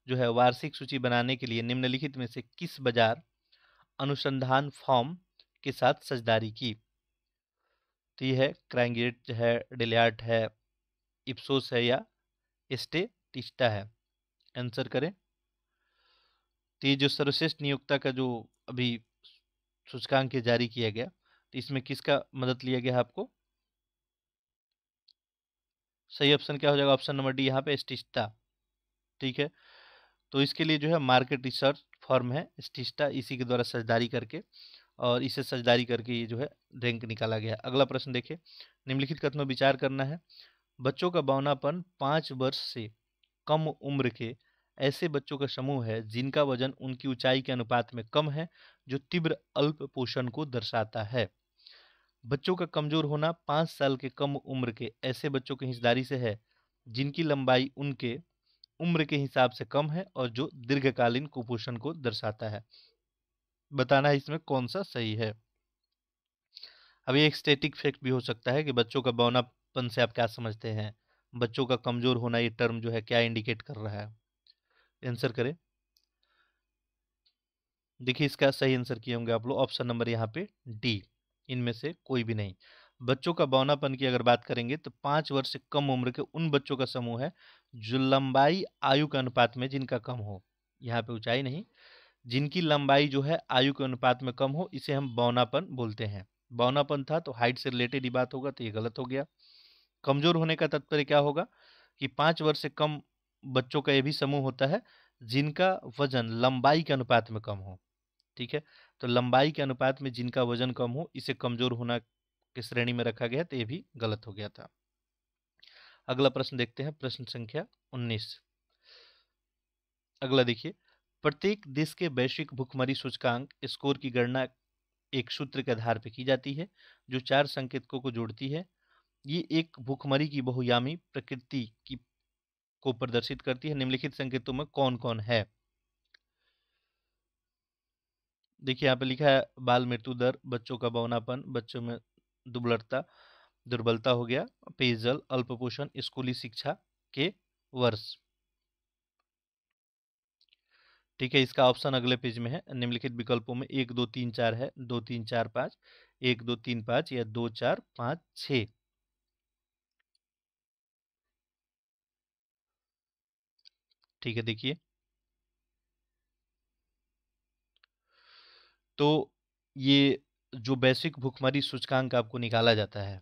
जो है वार्षिक सूची बनाने के लिए निम्नलिखित में से किस बाजार अनुसंधान फॉर्म के साथ सजदारी की तो यह है क्रैंगेट है डिलियार्ट है इप्सोस है या स्टे टिस्टा है आंसर करें तो ये जो सर्वश्रेष्ठ नियोक्ता का जो अभी सूचकांक जारी किया गया तो इसमें किसका मदद लिया गया आपको सही ऑप्शन क्या हो जाएगा ऑप्शन नंबर डी यहाँ पे स्टिस्टा ठीक है तो इसके लिए जो है मार्केट रिसर्च फॉर्म है स्टिस्टा इसी के द्वारा सजदारी करके और इसे सजदारी करके ये जो है रैंक निकाला गया अगला प्रश्न देखिए निम्नलिखित में विचार करना है बच्चों का बावनापन पाँच वर्ष से कम उम्र के ऐसे बच्चों का समूह है जिनका वजन उनकी ऊंचाई के अनुपात में कम है जो तीव्र अल्प पोषण को दर्शाता है बच्चों का कमजोर होना पाँच साल के कम उम्र के ऐसे बच्चों की हिस्सेदारी से है जिनकी लंबाई उनके उम्र के हिसाब से कम है और जो दीर्घकालीन कुपोषण को दर्शाता है बताना है इसमें कौन सा सही है ये एक स्टेटिक फैक्ट भी हो सकता है कि बच्चों का बौनापन से आप क्या समझते हैं बच्चों का कमजोर होना ये टर्म जो है क्या इंडिकेट कर रहा है आंसर करें देखिए इसका सही आंसर किए होंगे आप लोग ऑप्शन नंबर यहाँ पे डी इनमें से कोई भी नहीं बच्चों का बौनापन की अगर बात करेंगे तो पाँच वर्ष से कम उम्र के उन बच्चों का समूह है जो लंबाई आयु के अनुपात में जिनका कम हो यहाँ पे ऊंचाई नहीं जिनकी लंबाई जो है आयु के अनुपात में कम हो इसे हम बौनापन बोलते हैं बौनापन था तो हाइट से रिलेटेड ही बात होगा तो ये गलत हो गया कमजोर होने का तात्पर्य क्या होगा कि पाँच वर्ष से कम बच्चों का ये भी समूह होता है जिनका वजन लंबाई के अनुपात में कम हो ठीक है तो लंबाई के अनुपात में जिनका वजन कम हो इसे कमजोर होना की श्रेणी में रखा गया तो ये भी गलत हो गया था अगला प्रश्न देखते हैं प्रश्न संख्या 19 अगला देखिए प्रत्येक देश के वैश्विक भुखमरी सूचकांक स्कोर की गणना एक सूत्र के आधार पर की जाती है जो चार संकेतकों को जोड़ती है ये एक भुखमरी की बहुयामी प्रकृति की को प्रदर्शित करती है निम्नलिखित संकेतों में कौन कौन है देखिए यहाँ पे लिखा है बाल मृत्यु दर बच्चों का बौनापन बच्चों में दुर्बलता दुर्बलता हो गया पेयजल अल्प पोषण स्कूली शिक्षा के वर्ष ठीक है इसका ऑप्शन अगले पेज में है निम्नलिखित विकल्पों में एक दो तीन चार है दो तीन चार पाँच एक दो तीन पाँच या दो चार पाँच छ ठीक है देखिए तो ये जो वैश्विक भुखमरी सूचकांक आपको निकाला जाता है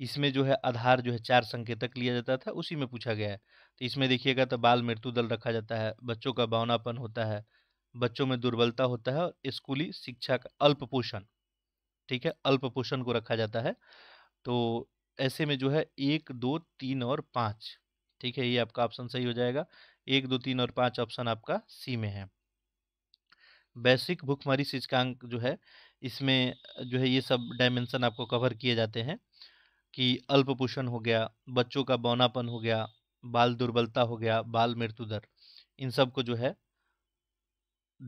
इसमें जो है आधार जो है चार संकेतक लिया जाता था उसी में पूछा गया है तो इसमें देखिएगा तो बाल मृत्यु दल रखा जाता है बच्चों का भावनापन होता है बच्चों में दुर्बलता होता है और स्कूली शिक्षा का अल्प पोषण ठीक है अल्प पोषण को रखा जाता है तो ऐसे में जो है एक दो तीन और पाँच ठीक है ये आपका ऑप्शन सही हो जाएगा एक दो तीन और पाँच ऑप्शन आपका सी में है वैश्विक भुखमरी सूचकांक जो है इसमें जो है ये सब डायमेंसन आपको कवर किए जाते हैं कि अल्पपोषण हो गया बच्चों का बौनापन हो गया बाल दुर्बलता हो गया बाल मृत्यु दर इन सब को जो है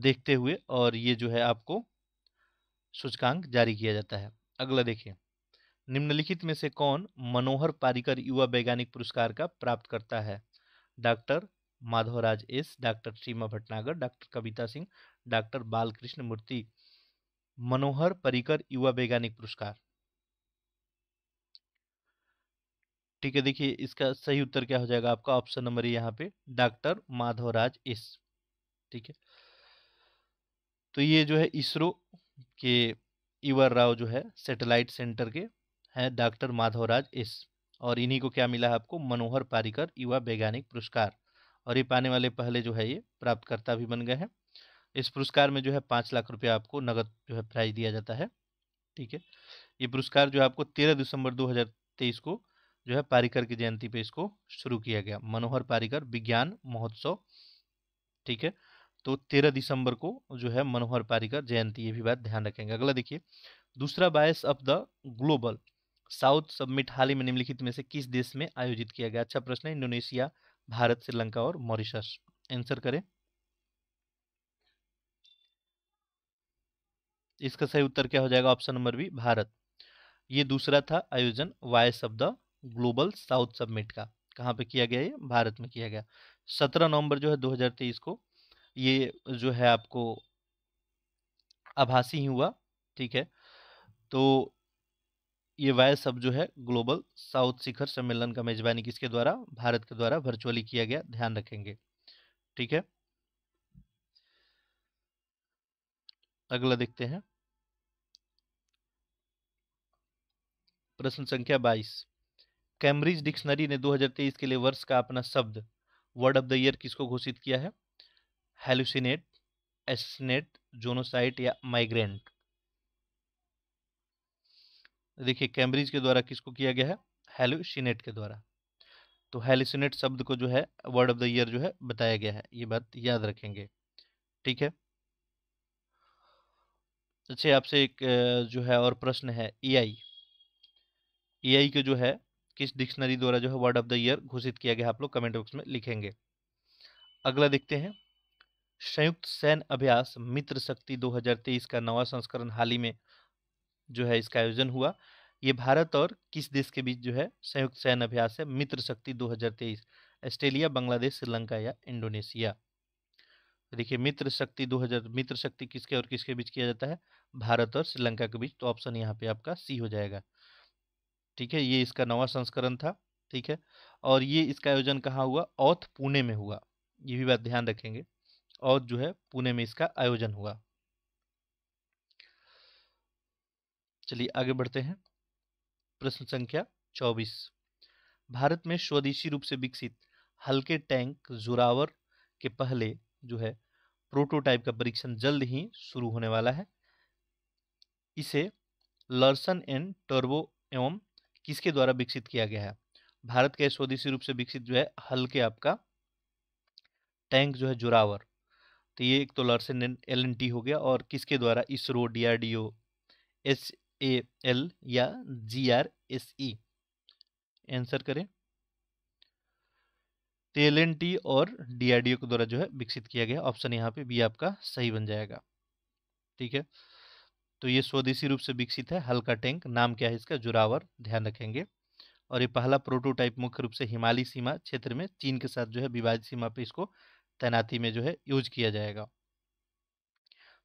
देखते हुए और ये जो है आपको सूचकांक जारी किया जाता है अगला देखिए निम्नलिखित में से कौन मनोहर पारिकर युवा वैज्ञानिक पुरस्कार का प्राप्त करता है doctor Madhavraj S doctor Seema Bhatnagar doctor Kavita Singh doctor Balakrishna Murthy Manohar Parrikar युवा वैज्ञानिक पुरस्कार ठीक है देखिए इसका सही उत्तर क्या हो जाएगा आपका ऑप्शन नंबर यहाँ पे डॉक्टर माधवराज एस ठीक है तो ये जो है इसरो के इवर राव जो है सैटेलाइट सेंटर के हैं डॉक्टर माधवराज एस और इन्हीं को क्या मिला है आपको मनोहर पारिकर युवा वैज्ञानिक पुरस्कार और ये पाने वाले पहले जो है ये प्राप्तकर्ता भी बन गए हैं इस पुरस्कार में जो है पाँच लाख रुपया आपको नगद जो है प्राइज दिया जाता है ठीक है ये पुरस्कार जो है आपको तेरह दिसंबर दो हज़ार तेईस को जो है पारिकर की जयंती पे इसको शुरू किया गया मनोहर पारिकर विज्ञान महोत्सव ठीक है तो तेरह दिसंबर को जो है मनोहर पारिकर जयंती ये भी बात ध्यान रखेंगे अगला देखिए दूसरा voice of the global south summit हाल ही में निम्नलिखित में से किस देश में आयोजित किया गया अच्छा प्रश्न है इंडोनेशिया भारत श्रीलंका और मॉरिशस आंसर करें इसका सही उत्तर क्या हो जाएगा ऑप्शन नंबर बी भारत ये दूसरा था आयोजन voice of the global south summit का कहाँ पे किया गया ये भारत में किया गया सत्रह नवंबर जो है 2023 को ये जो है आपको आभासी ही हुआ ठीक है तो ये वायस अब जो है ग्लोबल साउथ शिखर सम्मेलन का मेजबानी किसके द्वारा भारत के द्वारा वर्चुअली किया गया ध्यान रखेंगे ठीक है अगला देखते हैं प्रश्न संख्या 22 कैम्ब्रिज डिक्शनरी ने 2023 के लिए वर्ष का अपना शब्द वर्ड ऑफ द ईयर किसको घोषित किया है हेलुसिनेट एसनेट जोनोसाइट या माइग्रेंट देखिए कैम्ब्रिज के द्वारा किसको किया गया है हेलुसिनेट के द्वारा तो हेलुसिनेट शब्द को जो है वर्ड ऑफ द ईयर जो है बताया गया है ये बात याद रखेंगे ठीक है अच्छा आपसे एक जो है और प्रश्न है एआई एआई को जो है किस डिक्शनरी द्वारा जो है वर्ड ऑफ द ईयर घोषित किया गया आप लोग कमेंट बॉक्स में लिखेंगे अगला देखते हैं संयुक्त सैन्य अभ्यास मित्र शक्ति 2023 का नवा संस्करण हाल ही में जो है इसका आयोजन हुआ ये भारत और किस देश के बीच जो है संयुक्त सैन्य अभ्यास है मित्र शक्ति 2023 ऑस्ट्रेलिया बांग्लादेश श्रीलंका या इंडोनेशिया देखिए मित्र शक्ति 2000 मित्र शक्ति किसके और किसके बीच किया जाता है भारत और श्रीलंका के बीच तो ऑप्शन यहाँ पे आपका सी हो जाएगा ठीक है ये इसका नवा संस्करण था ठीक है और ये इसका आयोजन कहाँ हुआ औथ पुणे में हुआ ये भी बात ध्यान रखेंगे और जो है पुणे में इसका आयोजन हुआ चलिए आगे बढ़ते हैं प्रश्न संख्या चौबीस भारत में स्वदेशी रूप से विकसित हल्के टैंक जुरावर के पहले जो है प्रोटोटाइप का परीक्षण जल्द ही शुरू होने वाला है इसे लर्सन एंड टर्बो एवं किसके द्वारा विकसित किया गया है भारत के स्वदेशी रूप से विकसित जो है हल्के आपका टैंक जो है जोरावर तो ये एक तो Larsen and L N T हो गया और किसके द्वारा ISRO D R D O S A L या G R S E answer करें टी और डीआरडीओ के द्वारा जो है विकसित किया गया ऑप्शन यहाँ पे बी आपका सही बन जाएगा ठीक है तो ये स्वदेशी रूप से विकसित है हल्का टैंक नाम क्या है इसका जुरावर ध्यान रखेंगे और ये पहला प्रोटोटाइप मुख्य रूप से हिमालय सीमा क्षेत्र में चीन के साथ जो है विवाद सीमा पे इसको तैनाती में जो है यूज किया जाएगा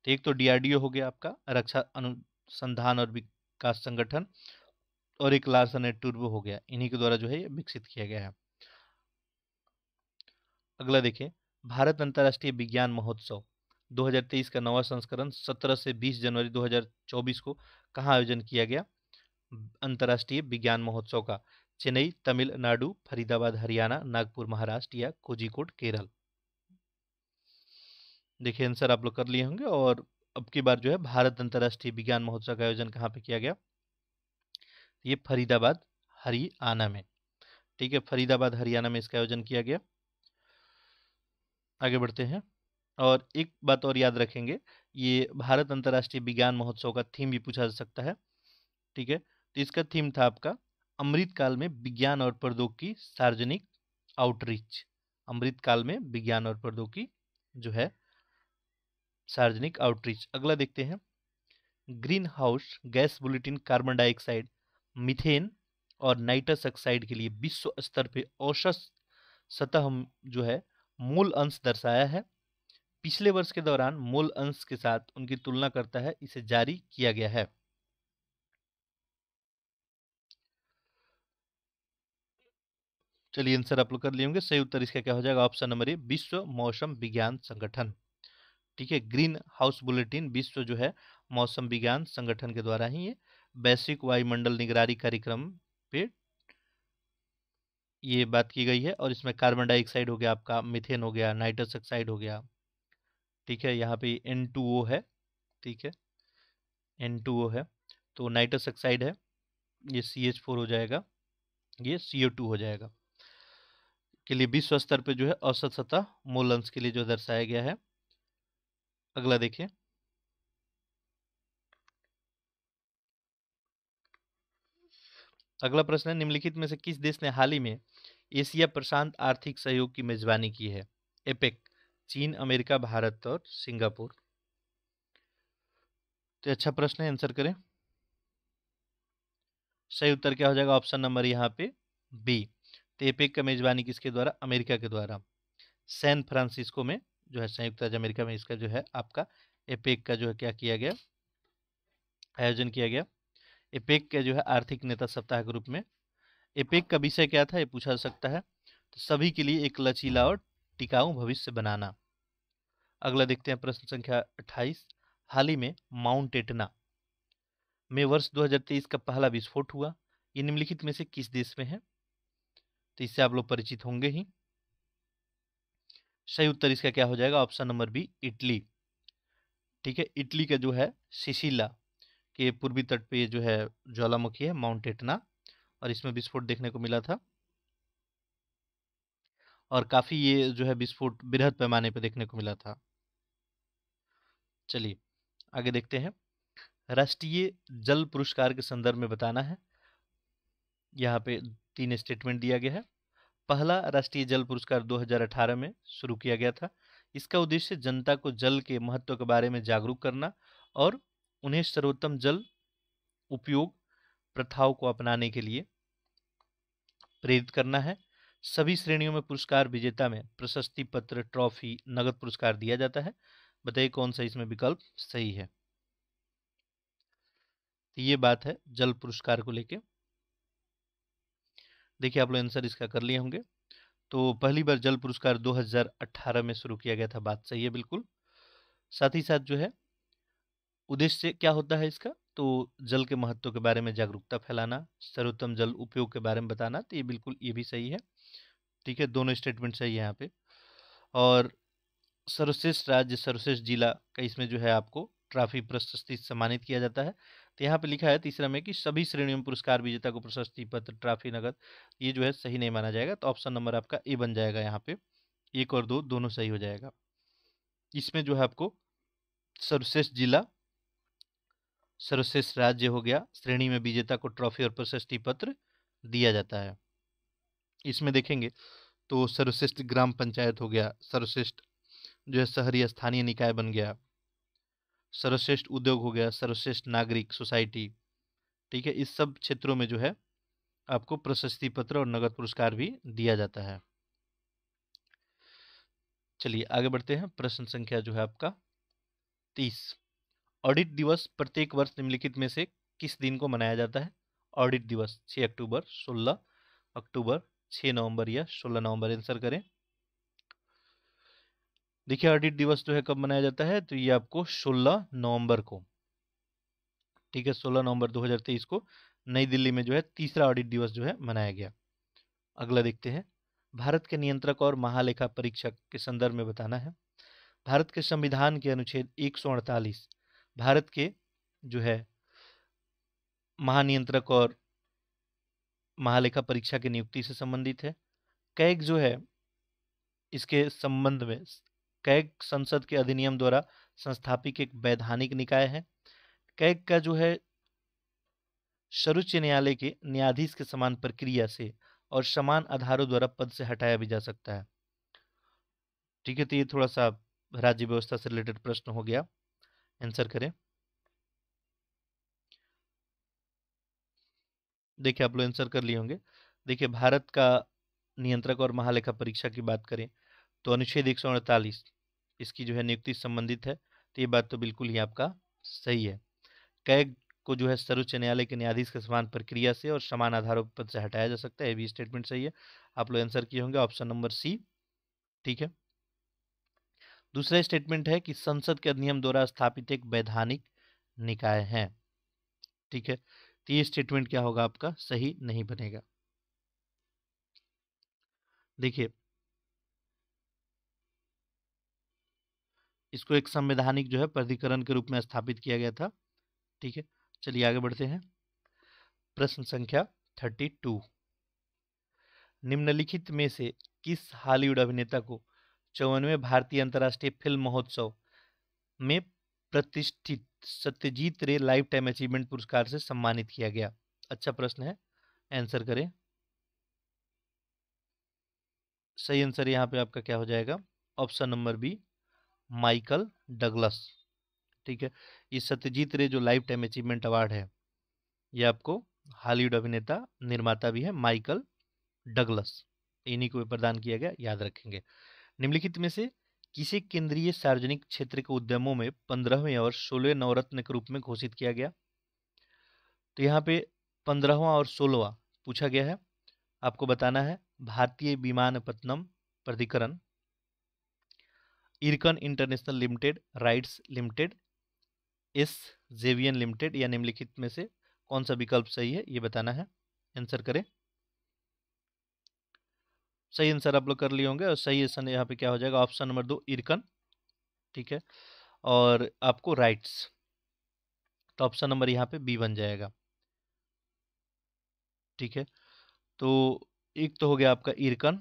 तो एक तो डीआरडीओ हो गया आपका रक्षा अनुसंधान और विकास संगठन और एक लार्सन एंड टूर्बो हो गया इन्हीं के द्वारा जो है ये विकसित किया गया है अगला देखें भारत अंतर्राष्ट्रीय विज्ञान महोत्सव 2023 का नवा संस्करण 17 से 20 जनवरी 2024 को कहाँ आयोजन किया गया अंतर्राष्ट्रीय विज्ञान महोत्सव का चेन्नई तमिलनाडु फरीदाबाद हरियाणा नागपुर महाराष्ट्र या कोजिकोड केरल देखिए आंसर आप लोग कर लिए होंगे और अब की बार जो है भारत अंतर्राष्ट्रीय विज्ञान महोत्सव का आयोजन कहाँ पे किया गया ये फरीदाबाद हरियाणा में ठीक है फरीदाबाद हरियाणा में इसका आयोजन किया गया आगे बढ़ते हैं और एक बात और याद रखेंगे ये भारत अंतर्राष्ट्रीय विज्ञान महोत्सव का थीम भी पूछा जा सकता है ठीक है तो इसका थीम था आपका अमृत काल में विज्ञान और की सार्वजनिक आउटरीच अमृत काल में विज्ञान और की जो है सार्वजनिक आउटरीच अगला देखते हैं greenhouse gas bulletin carbon dioxide methane और नाइट्रस ऑक्साइड के लिए विश्व स्तर पे औसत सतह जो है मूल अंश दर्शाया है पिछले वर्ष के दौरान मूल अंश के साथ उनकी तुलना करता है इसे जारी किया गया है चलिए आंसर आप लोग कर लिए होंगे सही उत्तर इसका क्या हो जाएगा ऑप्शन नंबर ए विश्व मौसम विज्ञान संगठन ठीक है ग्रीन हाउस बुलेटिन विश्व जो है मौसम विज्ञान संगठन के द्वारा ही ये वैश्विक वायुमंडल निगरानी कार्यक्रम पे ये बात की गई है और इसमें कार्बन डाइऑक्साइड हो गया आपका मिथेन हो गया नाइट्रस ऑक्साइड हो गया ठीक है यहाँ पे एन टू ओ है ठीक है एन टू ओ है तो नाइट्रस ऑक्साइड है ये सी एच फोर हो जाएगा ये सी ओ टू हो जाएगा के लिए विश्व स्तर पर जो है औसत सतह मोलंस के लिए जो दर्शाया गया है अगला देखिए अगला प्रश्न है निम्नलिखित में से किस देश ने हाल ही में एशिया प्रशांत आर्थिक सहयोग की मेजबानी की है एपेक चीन अमेरिका भारत और सिंगापुर तो अच्छा प्रश्न है आंसर करें सही उत्तर क्या हो जाएगा ऑप्शन नंबर यहाँ पे बी तो एपेक का मेजबानी किसके द्वारा अमेरिका के द्वारा सैन फ्रांसिस्को में जो है संयुक्त राज्य अमेरिका में इसका जो है आपका एपेक का जो है क्या किया गया आयोजन किया गया एपेक के जो है आर्थिक नेता सप्ताह के रूप में एपेक का विषय क्या था ये पूछा सकता है तो सभी के लिए एक लचीला और टिकाऊ भविष्य बनाना अगला देखते हैं प्रश्न संख्या 28 हाल ही में माउंट एटना में वर्ष 2023 का पहला विस्फोट हुआ ये निम्नलिखित में से किस देश में है तो इससे आप लोग परिचित होंगे ही सही उत्तर इसका क्या हो जाएगा ऑप्शन नंबर बी इटली ठीक है इटली का जो है सिसिला के पूर्वी तट पे ये जो है ज्वालामुखी है माउंट एटना और इसमें विस्फोट देखने को मिला था और काफ़ी ये जो है विस्फोट बृहद पैमाने पर देखने को मिला था चलिए आगे देखते हैं राष्ट्रीय जल पुरस्कार के संदर्भ में बताना है यहाँ पे तीन स्टेटमेंट दिया गया है पहला राष्ट्रीय जल पुरस्कार 2018 में शुरू किया गया था इसका उद्देश्य जनता को जल के महत्व के बारे में जागरूक करना और उन्हें सर्वोत्तम जल उपयोग प्रथाओं को अपनाने के लिए प्रेरित करना है सभी श्रेणियों में पुरस्कार विजेता में प्रशस्ति पत्र ट्रॉफी नगद पुरस्कार दिया जाता है बताइए कौन सा इसमें विकल्प सही है तो ये बात है जल पुरस्कार को लेके देखिए आप लोग आंसर इसका कर लिए होंगे तो पहली बार जल पुरस्कार 2018 में शुरू किया गया था बात सही है बिल्कुल साथ ही साथ जो है उद्देश्य क्या होता है इसका तो जल के महत्व के बारे में जागरूकता फैलाना सर्वोत्तम जल उपयोग के बारे में बताना तो ये बिल्कुल ये भी सही है ठीक है दोनों स्टेटमेंट सही है यहाँ पे और सर्वश्रेष्ठ राज्य सर्वश्रेष्ठ जिला का इसमें जो है आपको ट्रॉफी प्रशस्ति सम्मानित किया जाता है तो यहाँ पे लिखा है तीसरा में कि सभी श्रेणियों में पुरस्कार विजेता को प्रशस्ति पत्र ट्रॉफी नगद ये जो है सही नहीं माना जाएगा तो ऑप्शन नंबर आपका ए बन जाएगा यहाँ पे एक और दो दोनों सही हो जाएगा इसमें जो है आपको सर्वश्रेष्ठ जिला सर्वश्रेष्ठ राज्य हो गया श्रेणी में विजेता को ट्रॉफी और प्रशस्ति पत्र दिया जाता है इसमें देखेंगे तो सर्वश्रेष्ठ ग्राम पंचायत हो गया सर्वश्रेष्ठ जो है शहरी स्थानीय निकाय बन गया सर्वश्रेष्ठ उद्योग हो गया सर्वश्रेष्ठ नागरिक सोसाइटी ठीक है इस सब क्षेत्रों में जो है आपको प्रशस्ति पत्र और नगद पुरस्कार भी दिया जाता है चलिए आगे बढ़ते हैं प्रश्न संख्या जो है आपका तीस ऑडिट दिवस प्रत्येक वर्ष निम्नलिखित में से किस दिन को मनाया जाता है ऑडिट दिवस 6 अक्टूबर 16 अक्टूबर 6 नवंबर या 16 नवंबर आंसर करें देखिए ऑडिट दिवस जो है कब मनाया जाता है तो ये आपको 16 नवंबर को ठीक है 16 नवंबर 2023 को नई दिल्ली में जो है तीसरा ऑडिट दिवस जो है मनाया गया अगला देखते हैं भारत के नियंत्रक और महालेखा परीक्षक के संदर्भ में बताना है भारत के संविधान के अनुच्छेद एक भारत के जो है महानियंत्रक और महालेखा परीक्षा की नियुक्ति से संबंधित है कैग जो है इसके संबंध में कैग संसद के अधिनियम द्वारा संस्थापित एक वैधानिक निकाय है कैग का जो है सर्वोच्च न्यायालय के न्यायाधीश के समान प्रक्रिया से और समान आधारों द्वारा पद से हटाया भी जा सकता है ठीक है तो ये थोड़ा सा राज्य व्यवस्था से रिलेटेड प्रश्न हो गया आंसर करें देखिए आप लोग आंसर कर लिए होंगे देखिए भारत का नियंत्रक और महालेखा परीक्षा की बात करें तो अनुच्छेद एक इसकी जो है नियुक्ति संबंधित है तो ये बात तो बिल्कुल ही आपका सही है कैग को जो है सर्वोच्च न्यायालय के न्यायाधीश के समान प्रक्रिया से और समान आधारों पर से हटाया जा सकता है ये भी स्टेटमेंट सही है आप लोग आंसर किए होंगे ऑप्शन नंबर सी ठीक है दूसरा स्टेटमेंट है कि संसद के अधिनियम द्वारा स्थापित एक वैधानिक निकाय है ठीक है तो ये स्टेटमेंट क्या होगा आपका सही नहीं बनेगा देखिए इसको एक संवैधानिक जो है प्राधिकरण के रूप में स्थापित किया गया था ठीक है चलिए आगे बढ़ते हैं प्रश्न संख्या थर्टी टू निम्नलिखित में से किस हॉलीवुड अभिनेता को चौवनवे भारतीय अंतर्राष्ट्रीय फिल्म महोत्सव में प्रतिष्ठित सत्यजीत रे लाइफ टाइम अचीवमेंट पुरस्कार से सम्मानित किया गया अच्छा प्रश्न है आंसर करें सही आंसर यहाँ पे आपका क्या हो जाएगा option number B Michael Douglas ठीक है ये सत्यजीत रे जो लाइफ टाइम अचीवमेंट अवार्ड है ये आपको हॉलीवुड अभिनेता निर्माता भी है माइकल डगलस इन्हीं को प्रदान किया गया याद रखेंगे निम्नलिखित में से किसे केंद्रीय सार्वजनिक क्षेत्र के उद्यमों में पंद्रहवें और सोलहवें नवरत्न के रूप में घोषित किया गया तो यहाँ पे पंद्रहवा और सोलहवा पूछा गया है आपको बताना है भारतीय विमानपत्तनम प्राधिकरण IRCON international limited RITES limited S J V N limited या निम्नलिखित में से कौन सा विकल्प सही है ये बताना है आंसर करें सही आंसर आप लोग कर लिए होंगे और सही आंसर यहाँ पे क्या हो जाएगा ऑप्शन नंबर दो इरकन ठीक है और आपको राइट्स तो ऑप्शन नंबर यहाँ पे बी बन जाएगा ठीक है तो एक तो हो गया आपका इरकन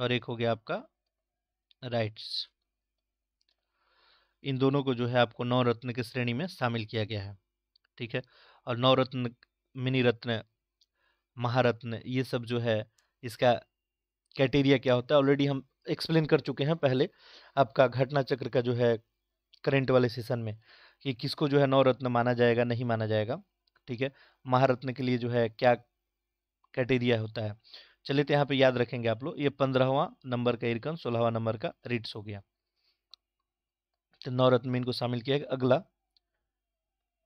और एक हो गया आपका राइट्स इन दोनों को जो है आपको नौ रत्न की श्रेणी में शामिल किया गया है ठीक है और नौ रत्न मिनी रत्न महारत्न ये सब जो है इसका क्राइटेरिया क्या होता है ऑलरेडी हम एक्सप्लेन कर चुके हैं पहले आपका घटना चक्र का जो है करंट वाले सेशन में कि किसको जो है नवरत्न माना जाएगा नहीं माना जाएगा ठीक है महारत्न के लिए जो है क्या क्राइटेरिया होता है चलिए तो यहाँ पे याद रखेंगे आप लोग ये पंद्रहवा नंबर का इरकन सोलहवा नंबर का रिट्स हो गया तो नवरत्न में इनको शामिल किया गया अगला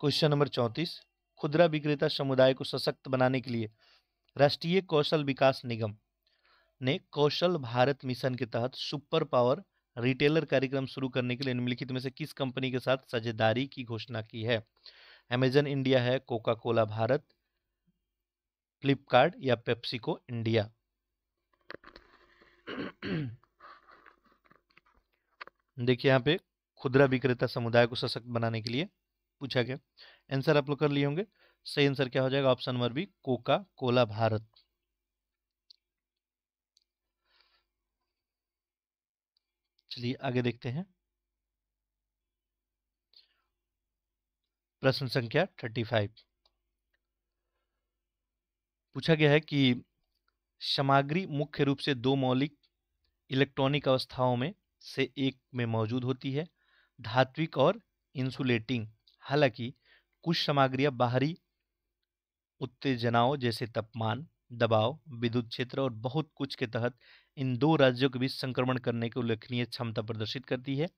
क्वेश्चन नंबर चौंतीस खुदरा विक्रेता समुदाय को सशक्त बनाने के लिए राष्ट्रीय कौशल विकास निगम ने कौशल भारत मिशन के तहत सुपर पावर रिटेलर कार्यक्रम शुरू करने के लिए निम्नलिखित में से किस कंपनी के साथ साझेदारी की घोषणा की है अमेजन इंडिया है कोका कोला भारत फ्लिपकार्ट या पेप्सिको इंडिया देखिए यहाँ पे खुदरा विक्रेता समुदाय को सशक्त बनाने के लिए पूछा गया आंसर आप लोग कर लिए होंगे सही आंसर क्या हो जाएगा option number B Coca Cola Bharat चलिए आगे देखते हैं प्रश्न संख्या थर्टी फाइव पूछा गया है कि सामग्री मुख्य रूप से दो मौलिक इलेक्ट्रॉनिक अवस्थाओं में से एक में मौजूद होती है धात्विक और इंसुलेटिंग हालांकि कुछ सामग्रियां बाहरी उत्तेजनाओं जैसे तापमान दबाव विद्युत क्षेत्र और बहुत कुछ के तहत इन दो राज्यों के बीच संक्रमण करने की उल्लेखनीय क्षमता प्रदर्शित करती है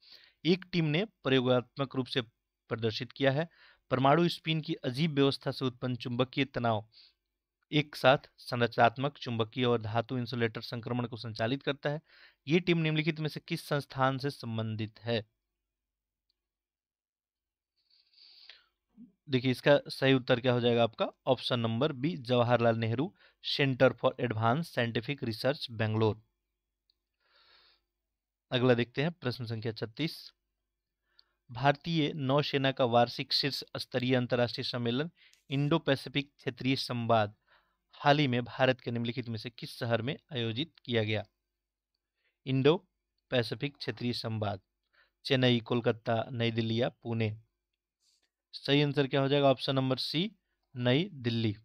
एक टीम ने प्रयोगात्मक रूप से प्रदर्शित किया है परमाणु स्पिन की अजीब व्यवस्था से उत्पन्न चुंबकीय तनाव एक साथ संरचनात्मक चुंबकीय और धातु इंसुलेटर संक्रमण को संचालित करता है ये टीम निम्नलिखित में से किस संस्थान से संबंधित है देखिए इसका सही उत्तर क्या हो जाएगा आपका option number B Jawaharlal Nehru centre for advance scientific research Bangalore अगला देखते हैं प्रश्न संख्या छत्तीस भारतीय नौसेना का वार्षिक शीर्ष स्तरीय अंतर्राष्ट्रीय सम्मेलन इंडो पैसिफिक क्षेत्रीय संवाद हाल ही में भारत के निम्नलिखित में से किस शहर में आयोजित किया गया इंडो पैसिफिक क्षेत्रीय संवाद चेन्नई कोलकाता नई दिल्ली या पुणे सही आंसर क्या हो जाएगा ऑप्शन नंबर सी नई दिल्ली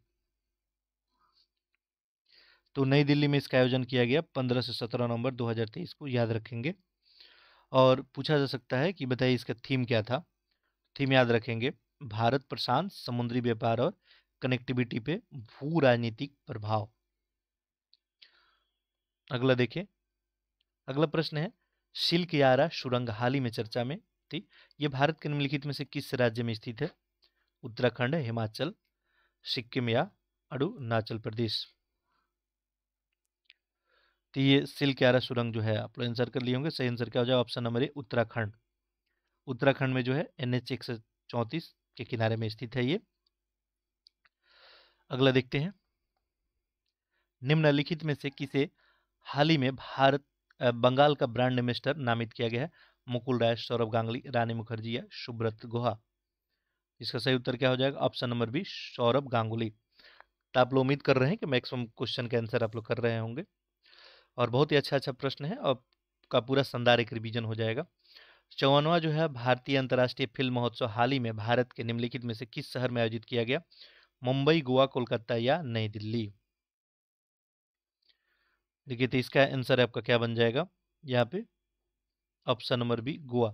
तो नई दिल्ली में इसका आयोजन किया गया पंद्रह से सत्रह नवंबर 2023 को याद रखेंगे और पूछा जा सकता है कि बताइए इसका थीम क्या था थीम याद रखेंगे भारत प्रशांत समुद्री व्यापार और कनेक्टिविटी पे भू राजनीतिक प्रभाव अगला देखिए अगला प्रश्न है सिल्क यारा सुरंग हाल ही में चर्चा में ठीक ये भारत के निम्नलिखित में से किस राज्य में स्थित है उत्तराखंड हिमाचल सिक्किम या अरुणाचल प्रदेश तो ये क्यारा सुरंग जो है आप लोग आंसर कर लिए होंगे सही आंसर क्या हो जाएगा option number A Uttarakhand Uttarakhand में जो है एन एच एक सौ चौंतीस के किनारे में स्थित है ये अगला देखते हैं निम्नलिखित में से किसे हाल ही में भारत बंगाल का ब्रांड एम्बेसडर नामित किया गया है मुकुल राय सौरभ गांगली रानी मुखर्जी या सुब्रत गुहा इसका सही उत्तर क्या हो जाएगा option number B Saurabh Ganguly तो आप लोग उम्मीद कर रहे हैं कि मैक्सिमम क्वेश्चन के आंसर आप लोग कर रहे होंगे और बहुत ही अच्छा अच्छा प्रश्न है और का पूरा शानदार एक हो जाएगा चौवनवा जो है भारतीय अंतर्राष्ट्रीय फिल्म महोत्सव हाल ही में भारत के निम्नलिखित में से किस शहर में आयोजित किया गया मुंबई गोवा कोलकाता या नई दिल्ली देखिए तो इसका आंसर आपका क्या बन जाएगा यहाँ पे ऑप्शन नंबर बी गोवा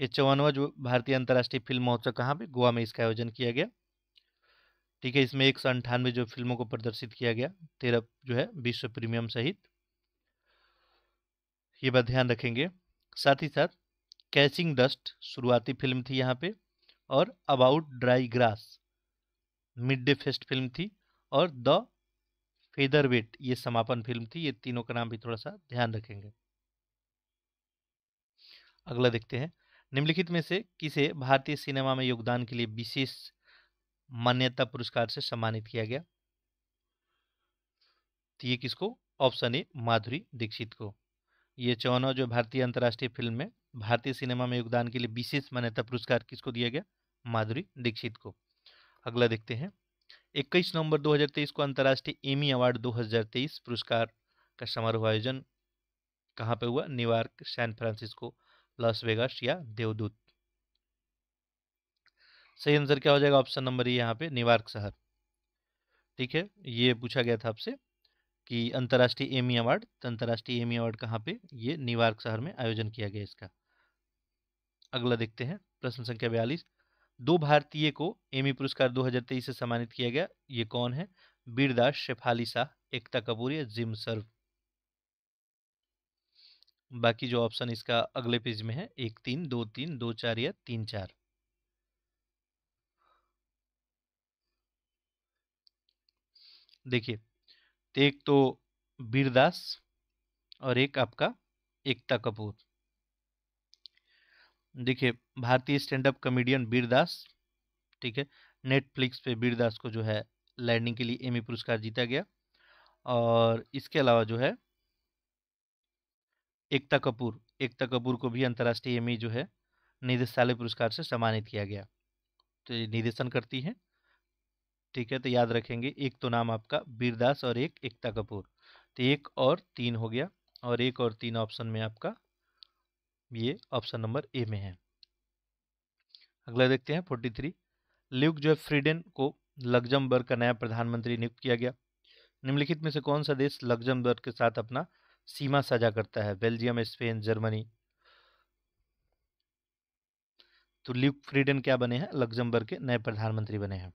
ये चौवनवा जो भारतीय अंतर्राष्ट्रीय फिल्म महोत्सव कहाँ पे गोवा में इसका आयोजन किया गया ठीक है इसमें एक सौ अंठानवे जो फिल्मों को प्रदर्शित किया गया तेरह जो है विश्व प्रीमियम सहित ये बात ध्यान रखेंगे साथ ही साथ कैचिंग डस्ट शुरुआती फिल्म थी यहाँ पे और about dry grass mid day fest film थी और द फेदर वेट ये समापन फिल्म थी ये तीनों का नाम भी थोड़ा सा ध्यान रखेंगे अगला देखते हैं निम्नलिखित में से किसे भारतीय सिनेमा में योगदान के लिए विशेष मान्यता पुरस्कार से सम्मानित किया गया तो ये किसको ऑप्शन ए माधुरी दीक्षित को ये चौनौ जो भारतीय अंतर्राष्ट्रीय फिल्म में भारतीय सिनेमा में योगदान के लिए विशेष मान्यता पुरस्कार किसको दिया गया माधुरी दीक्षित को अगला देखते हैं 21 नवंबर 2023 को अंतर्राष्ट्रीय एमी अवार्ड 2023 पुरस्कार का समारोह आयोजन कहाँ पे हुआ New York San Francisco Las Vegas या देवदूत सही आंसर क्या हो जाएगा ऑप्शन नंबर ई यहाँ पे न्यूयॉर्क शहर ठीक है ये पूछा गया था आपसे कि अंतर्राष्ट्रीय एमी अवार्ड तो अंतर्राष्ट्रीय एमी अवार्ड कहाँ पे ये न्यूयॉर्क शहर में आयोजन किया गया इसका अगला देखते हैं प्रश्न संख्या बयालीस दो भारतीय को एमी पुरस्कार 2023 से सम्मानित किया गया ये कौन है बीरदास शेफाली शाह एकता कपूर या जिम सर्व बाकी जो ऑप्शन इसका अगले पेज में है एक तीन दो तीन दो चार या तीन चार देखिए एक तो बीरदास और एक आपका एकता कपूर देखिए भारतीय स्टैंड अप कॉमेडियन बीरदास ठीक है नेटफ्लिक्स पे बीरदास को जो है लैंडिंग के लिए एमी पुरस्कार जीता गया और इसके अलावा जो है एकता कपूर एकता कपूर को भी अंतर्राष्ट्रीय एमी जो है निदेशालय पुरस्कार से सम्मानित किया गया तो ये निर्देशन करती हैं ठीक है तो याद रखेंगे एक तो नाम आपका बीरदास और एक एकता कपूर तो एक और तीन हो गया और एक और तीन ऑप्शन में आपका ये ऑप्शन नंबर ए में है अगला देखते हैं फोर्टी थ्री ल्यूक जो है फ्रीडन को लग्जमबर्ग का नया प्रधानमंत्री नियुक्त किया गया निम्नलिखित में से कौन सा देश लग्जमबर्ग के साथ अपना सीमा साझा करता है बेल्जियम स्पेन जर्मनी तो ल्यूक फ्रीडन क्या बने हैं लग्जमबर्ग के नए प्रधानमंत्री बने हैं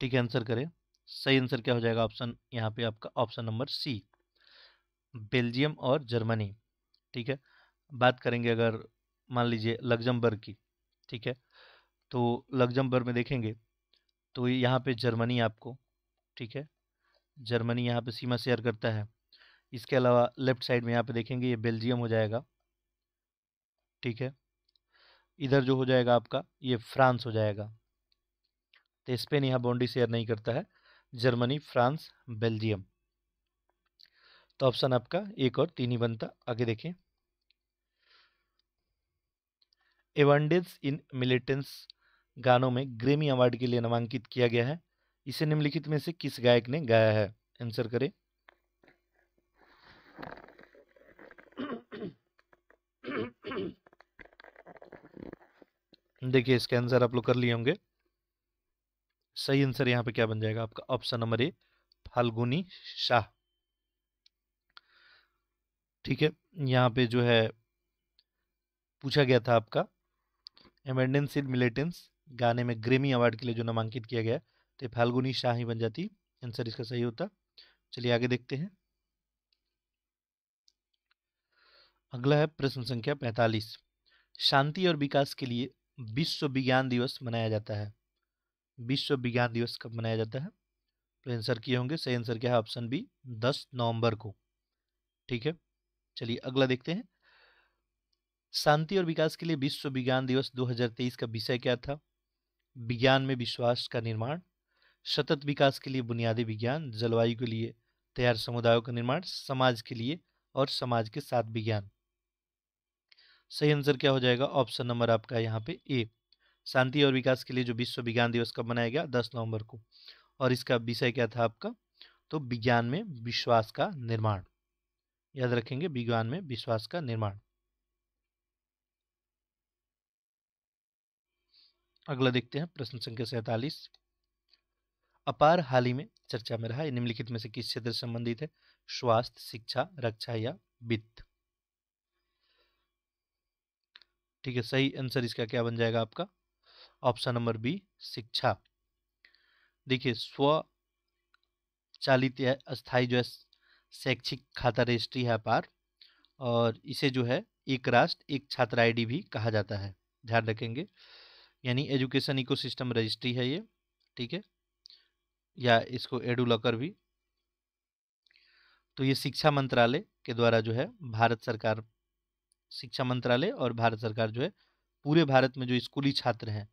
ठीक है आंसर करें सही आंसर क्या हो जाएगा ऑप्शन यहाँ पे आपका ऑप्शन नंबर सी बेल्जियम और जर्मनी ठीक है बात करेंगे अगर मान लीजिए लग्जमबर्ग की ठीक है तो लग्जमबर्ग में देखेंगे तो यहाँ पे जर्मनी आपको ठीक है जर्मनी यहाँ पे सीमा शेयर करता है इसके अलावा लेफ्ट साइड में यहाँ पे देखेंगे ये बेल्जियम हो जाएगा ठीक है इधर जो हो जाएगा आपका ये फ्रांस हो जाएगा तो स्पेन यहाँ बाउंड्री शेयर नहीं करता है जर्मनी फ्रांस बेल्जियम तो ऑप्शन आपका एक और तीन ही बनता आगे देखें एवंडेज इन मिलिटेंस गानों में ग्रेमी अवार्ड के लिए नामांकित किया गया है इसे निम्नलिखित में से किस गायक ने गाया है आंसर करें देखिए इसका आंसर आप लोग कर लिए होंगे सही आंसर यहाँ पे क्या बन जाएगा आपका option number A Falguni Shah ठीक है यहाँ पे जो है पूछा गया था आपका एमेंडेंसिड मिलेटेंस गाने में ग्रेमी अवार्ड के लिए जो नामांकित किया गया तो फाल्गुनी शाह ही बन जाती आंसर इसका सही होता चलिए आगे देखते हैं अगला है प्रश्न संख्या पैंतालीस शांति और विकास के लिए विश्व विज्ञान दिवस मनाया जाता है विश्व विज्ञान दिवस कब मनाया जाता है तो आंसर किए होंगे सही आंसर क्या है ऑप्शन बी दस नवंबर को ठीक है चलिए अगला देखते हैं शांति और विकास के लिए विश्व विज्ञान दिवस 2023 का विषय क्या था विज्ञान में विश्वास का निर्माण सतत विकास के लिए बुनियादी विज्ञान जलवायु के लिए तैयार समुदायों का निर्माण समाज के लिए और समाज के साथ विज्ञान सही आंसर क्या हो जाएगा ऑप्शन नंबर आपका यहाँ पे ए शांति और विकास के लिए जो विश्व विज्ञान दिवस कब मनाया गया दस नवंबर को और इसका विषय क्या था आपका तो विज्ञान में विश्वास का निर्माण याद रखेंगे विज्ञान में विश्वास का निर्माण अगला देखते हैं प्रश्न संख्या सैतालीस अपार हाल ही में चर्चा में रहा निम्नलिखित में से किस क्षेत्र संबंधित है स्वास्थ्य शिक्षा रक्षा या वित्त ठीक है सही आंसर इसका क्या बन जाएगा आपका ऑप्शन नंबर बी शिक्षा देखिए स्व चालित या अस्थायी जो है शैक्षिक खाता रजिस्ट्री है अपार और इसे जो है एक राष्ट्र एक छात्र आईडी भी कहा जाता है ध्यान रखेंगे यानी एजुकेशन इकोसिस्टम रजिस्ट्री है ये ठीक है या इसको एडुलकर भी तो ये शिक्षा मंत्रालय के द्वारा जो है भारत सरकार शिक्षा मंत्रालय और भारत सरकार जो है पूरे भारत में जो स्कूली छात्र हैं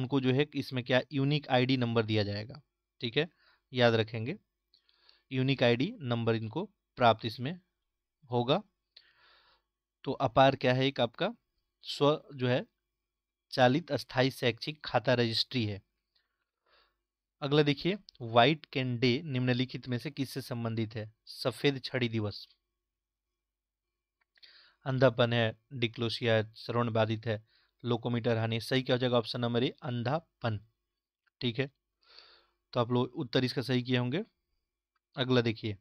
उनको जो है इसमें क्या यूनिक आईडी नंबर दिया जाएगा ठीक है याद रखेंगे यूनिक आईडी नंबर इनको प्राप्त इसमें होगा तो अपार क्या है एक आपका स्व जो है चालित स्थायी शैक्षिक खाता रजिस्ट्री है अगला देखिए व्हाइट कैन डे निम्नलिखित में से किससे संबंधित है सफेद छड़ी दिवस अंधापन है डिक्लोसिया श्रवण बाधित है लोकोमीटर हानि सही क्या हो जाएगा ऑप्शन नंबर ए अंधापन ठीक है तो आप लोग उत्तर इसका सही किए होंगे अगला देखिए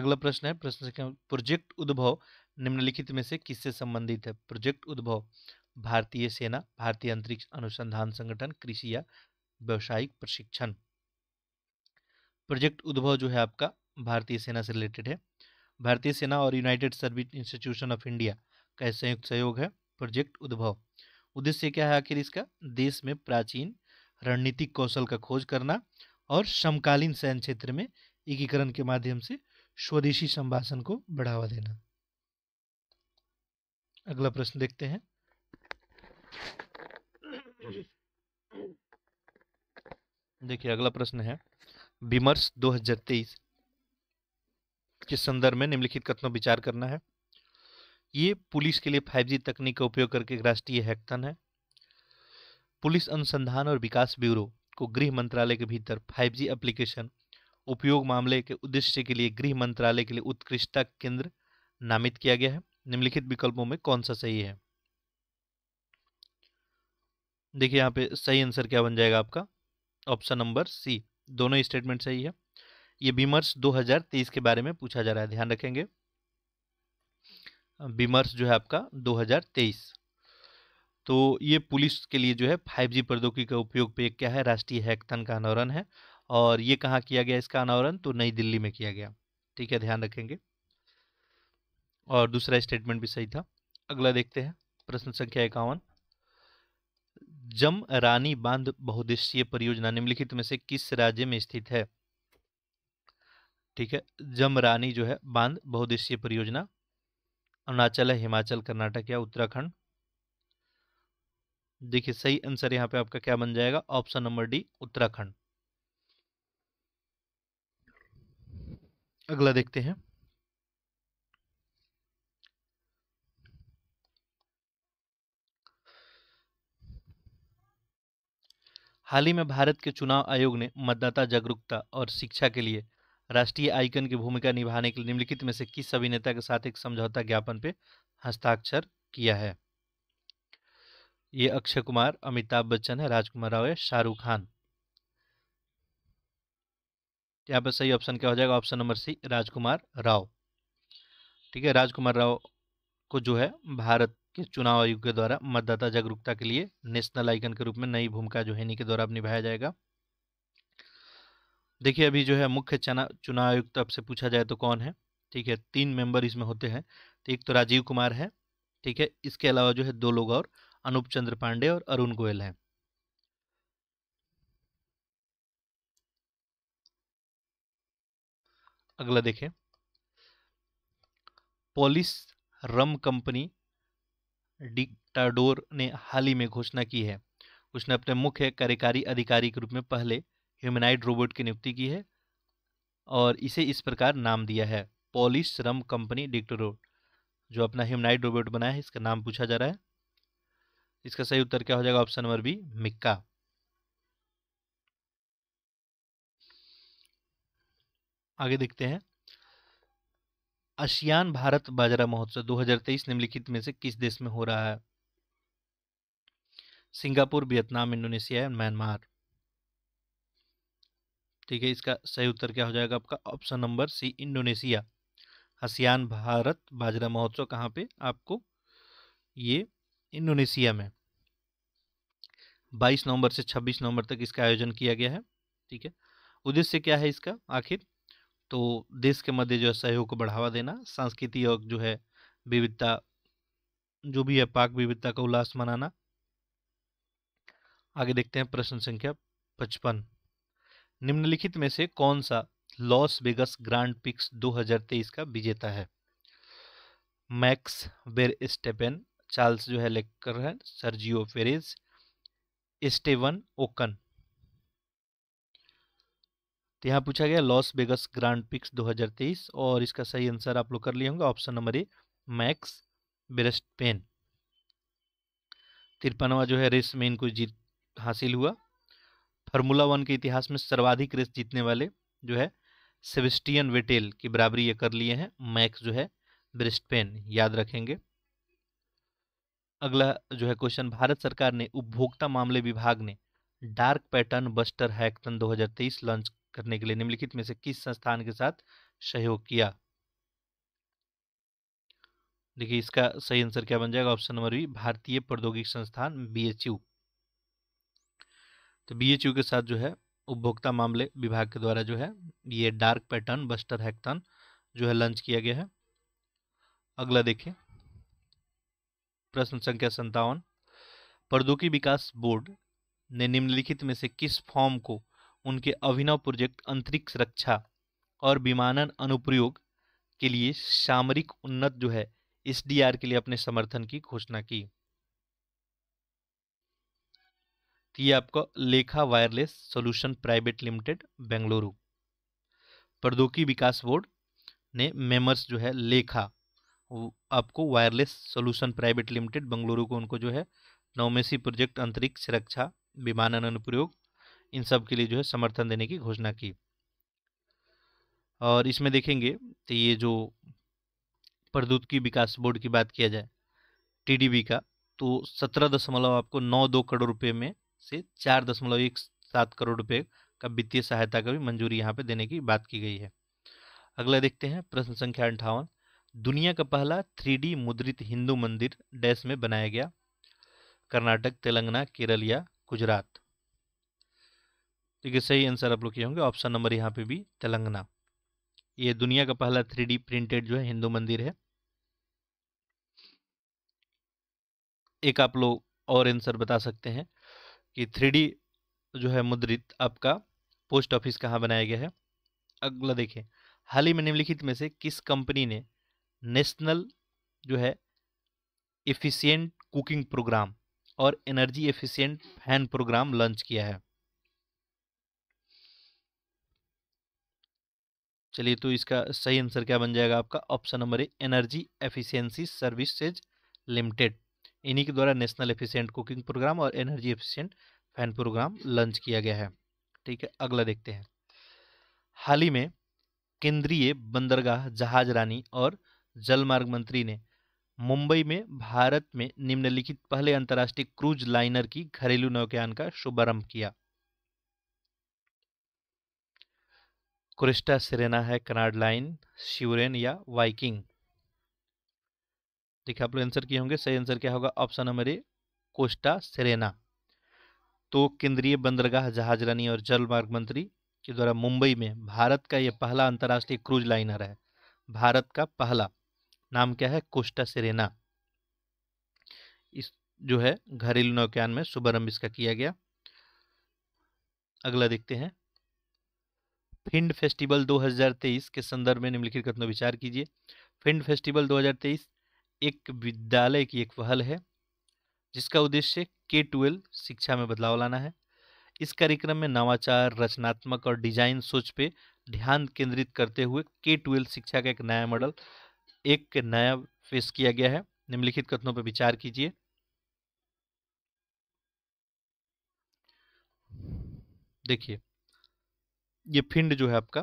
अगला प्रश्न है प्रश्न संख्या प्रोजेक्ट उद्भव निम्नलिखित में से किससे संबंधित है प्रोजेक्ट उद्भव भारतीय सेना भारतीय अंतरिक्ष अनुसंधान संगठन कृषि या व्यवसायिक प्रशिक्षण प्रोजेक्ट उद्भव जो है आपका भारतीय सेना से रिलेटेड है भारतीय सेना और United Service Institution of India का संयुक्त सहयोग है प्रोजेक्ट उद्भव उद्देश्य क्या है आखिर इसका देश में प्राचीन रणनीतिक कौशल का खोज करना और समकालीन सैन्य क्षेत्र में एकीकरण के माध्यम से स्वदेशी संभाषण को बढ़ावा देना अगला प्रश्न देखते हैं देखिए अगला प्रश्न है विमर्श 2023 के संदर्भ में निम्नलिखित कथनों विचार करना है ये पुलिस के लिए 5G तकनीक का उपयोग करके राष्ट्रीय हैकथन है पुलिस अनुसंधान और विकास ब्यूरो को गृह मंत्रालय के भीतर 5G एप्लीकेशन उपयोग मामले के उद्देश्य के लिए गृह मंत्रालय के लिए उत्कृष्टता केंद्र नामित किया गया है निम्नलिखित विकल्पों में कौन सा सही है देखिए यहाँ पे सही आंसर क्या बन जाएगा आपका ऑप्शन नंबर सी दोनों स्टेटमेंट सही है ये बीमर्स 2023 के बारे में पूछा जा रहा है ध्यान रखेंगे बीमर्स जो है आपका 2023 तो ये पुलिस के लिए जो है 5G प्रौद्योगिकी का उपयोग पे क्या है राष्ट्रीय हैकथन का अनावरण है और ये कहाँ किया गया इसका अनावरण तो नई दिल्ली में किया गया ठीक है ध्यान रखेंगे और दूसरा स्टेटमेंट भी सही था अगला देखते हैं प्रश्न संख्या इक्यावन जम रानी बांध बहुद्देशीय परियोजना निम्नलिखित में से किस राज्य में स्थित है ठीक है जमरानी जो है बांध बहुद्देशीय परियोजना अरुणाचल है हिमाचल कर्नाटक या उत्तराखंड देखिए सही आंसर यहां पे आपका क्या बन जाएगा ऑप्शन नंबर डी उत्तराखंड अगला देखते हैं हाल ही में भारत के चुनाव आयोग ने मतदाता जागरूकता और शिक्षा के लिए राष्ट्रीय आइकन की भूमिका निभाने के लिए निम्नलिखित में से किस अभिनेता के साथ एक समझौता ज्ञापन पर हस्ताक्षर किया है ये अक्षय कुमार अमिताभ बच्चन है राजकुमार राव है शाहरुख खान यहाँ पर सही ऑप्शन क्या हो जाएगा option number C Rajkumar Rao ठीक है राजकुमार राव को जो है भारत किस चुनाव आयोग के द्वारा मतदाता जागरूकता के लिए नेशनल आइकन के रूप में नई भूमिका जो है इन्हीं के द्वारा निभाया जाएगा देखिए अभी जो है मुख्य चुनाव आयुक्त आपसे पूछा जाए तो कौन है ठीक है तीन मेंबर इसमें होते हैं तो एक तो राजीव कुमार है ठीक है इसके अलावा जो है दो लोग और अनूप चंद्र पांडे और अरुण गोयल हैं अगला देखें पॉलिस रम कंपनी डिक्टाडोर ने हाल ही में घोषणा की है उसने अपने मुख्य कार्यकारी अधिकारी के रूप में पहले ह्यूमनाइड रोबोट की नियुक्ति की है और इसे इस प्रकार नाम दिया है पॉलिश श्रम कंपनी डिक्टोरोड जो अपना ह्यूमनाइड रोबोट बनाया है इसका नाम पूछा जा रहा है इसका सही उत्तर क्या हो जाएगा ऑप्शन नंबर बी मिक्का आगे देखते हैं आसियान भारत बाजरा महोत्सव 2023 निम्नलिखित में से किस देश में हो रहा है Singapore Vietnam Indonesia and Myanmar ठीक है इसका सही उत्तर क्या हो जाएगा आपका option number C Indonesia ASEAN Bharat बाजरा महोत्सव कहाँ पे आपको ये इंडोनेशिया में 22 नवंबर से 26 नवंबर तक इसका आयोजन किया गया है ठीक है उद्देश्य क्या है इसका आखिर तो देश के मध्य जो है सहयोग को बढ़ावा देना संस्कृति और जो है विविधता जो भी है पाक विविधता का उल्लास मनाना आगे देखते हैं प्रश्न संख्या पचपन निम्नलिखित में से कौन सा लॉस वेगस ग्रांड पिक्स 2023 का विजेता है मैक्स वेर स्टेपेन चार्ल्स जो है लेकर है सर्जियो फेरेज स्टेवन ओकन तो यहाँ पूछा गया लॉस वेगस ग्रांड पिक्स 2023 और इसका सही आंसर आप लोग कर लिए होंगे option number A Max Verstappen तिरपनवा जो है रेस में इनको जीत हासिल हुआ फार्मूला वन के इतिहास में सर्वाधिक रेस जीतने वाले जो है सेबेस्टियन वेटेल की बराबरी ये कर लिए हैं मैक्स जो है पेन याद रखेंगे अगला जो है क्वेश्चन भारत सरकार ने उपभोक्ता मामले विभाग ने dark pattern buster hackathon 2023 launch करने के लिए निम्नलिखित में से किस संस्थान के साथ सहयोग किया देखिए इसका सही आंसर क्या बन जाएगा ऑप्शन नंबर बी भारतीय प्रौद्योगिक संस्थान बीएचयू तो बीएचयू के साथ जो है उपभोक्ता मामले विभाग के द्वारा जो है ये डार्क पैटर्न बस्टर हैक्टन जो है लॉन्च किया गया है अगला देखिए प्रश्न संख्या संतावन प्रौद्योगिकी विकास बोर्ड ने निम्नलिखित में से किस फॉर्म को उनके अभिनव प्रोजेक्ट अंतरिक्ष रक्षा और विमानन अनुप्रयोग के लिए सामरिक उन्नत जो है एस के लिए अपने समर्थन की घोषणा की तो आपका Lekha wireless solution private limited Bengaluru प्रौद्योगिकी विकास बोर्ड ने मेमर्स जो है लेखा आपको wireless solution private limited Bengaluru को उनको जो है नौमेसी प्रोजेक्ट अंतरिक्ष रक्षा विमानन अनुप्रयोग इन सब के लिए जो है समर्थन देने की घोषणा की और इसमें देखेंगे तो ये जो प्रौद्योगिकी विकास बोर्ड की बात किया जाए टीडीबी का तो सत्रह दशमलव आपको नौ दो करोड़ रुपए में से चार दशमलव एक सात करोड़ रुपए का वित्तीय सहायता का भी मंजूरी यहाँ पे देने की बात की गई है अगला देखते हैं प्रश्न संख्या अंठावन दुनिया का पहला थ्री मुद्रित हिंदू मंदिर डैश में बनाया गया कर्नाटक तेलंगाना केरल या गुजरात देखिए सही आंसर आप लोग के होंगे ऑप्शन नंबर यहाँ पे भी तेलंगाना ये दुनिया का पहला थ्री प्रिंटेड जो है हिंदू मंदिर है एक आप लोग और आंसर बता सकते हैं कि थ्री जो है मुद्रित आपका पोस्ट ऑफिस कहाँ बनाया गया है अगला देखें हाल ही में निम्नलिखित में से किस कंपनी ने नेशनल जो है एफिशिएंट कुकिंग प्रोग्राम और energy efficient fan programme launch किया है चलिए तो इसका सही आंसर क्या बन जाएगा आपका option number A energy efficiency services limited इन्हीं के द्वारा नेशनल एफिशिएंट कुकिंग प्रोग्राम और energy efficient fan programme launch किया गया है ठीक है अगला देखते हैं हाल ही में केंद्रीय बंदरगाह जहाज रानी और जलमार्ग मंत्री ने मुंबई में भारत में निम्नलिखित पहले अंतर्राष्ट्रीय क्रूज लाइनर की घरेलू नौकयान का शुभारंभ किया क्रिस्टा सिरेना है कनाड लाइन श्यूरेन या वाइकिंग देखिए आप लोग आंसर किए होंगे सही आंसर क्या होगा option number A Costa Serena तो केंद्रीय बंदरगाह जहाज रानी और जल मार्ग मंत्री के द्वारा मुंबई में भारत का यह पहला अंतर्राष्ट्रीय क्रूज लाइनर है भारत का पहला नाम क्या है कोस्टा सेरेना इस जो है घरेलू नौकयान में शुभारंभ इसका किया गया अगला देखते हैं फिंड फेस्टिवल 2023 के संदर्भ में निम्नलिखित कथनों विचार कीजिए फिंड फेस्टिवल 2023 एक विद्यालय की एक पहल है जिसका उद्देश्य के ट्वेल्व शिक्षा में बदलाव लाना है इस कार्यक्रम में नवाचार रचनात्मक और डिजाइन सोच पे ध्यान केंद्रित करते हुए के ट्वेल्व शिक्षा का एक नया मॉडल एक नया पेश किया गया है निम्नलिखित कथनों पर विचार कीजिए देखिए ये फिंड जो है आपका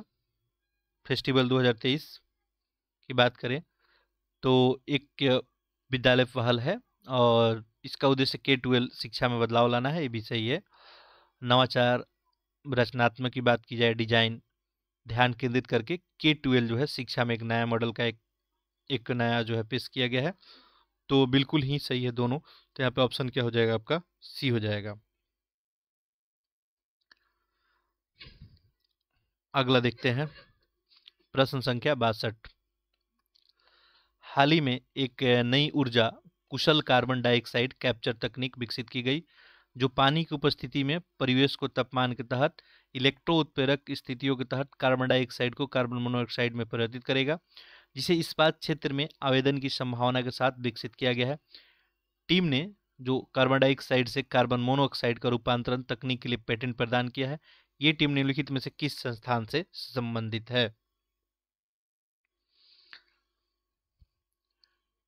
फेस्टिवल 2023 की बात करें तो एक विद्यालय पहल है और इसका उद्देश्य के ट्वेल्व शिक्षा में बदलाव लाना है ये भी सही है नवाचार रचनात्मक की बात की जाए डिजाइन ध्यान केंद्रित करके के ट्वेल्व जो है शिक्षा में एक नया मॉडल का एक एक नया जो है पेश किया गया है तो बिल्कुल ही सही है दोनों तो यहाँ पे ऑप्शन क्या हो जाएगा आपका सी हो जाएगा अगला देखते हैं प्रश्न संख्या बासठ हाल ही में एक नई ऊर्जा कुशल कार्बन डाइऑक्साइड कैप्चर तकनीक विकसित की गई जो पानी की उपस्थिति में परिवेश को तापमान के तहत इलेक्ट्रो उत्प्रेरक स्थितियों के तहत कार्बन डाइऑक्साइड को कार्बन मोनोऑक्साइड में परिवर्तित करेगा जिसे इस्पात क्षेत्र में आवेदन की संभावना के साथ विकसित किया गया है टीम ने जो कार्बन डाइऑक्साइड से कार्बन मोनोऑक्साइड का रूपांतरण तकनीक के लिए पेटेंट प्रदान किया है ये टीम निम्नलिखित में से किस संस्थान से संबंधित है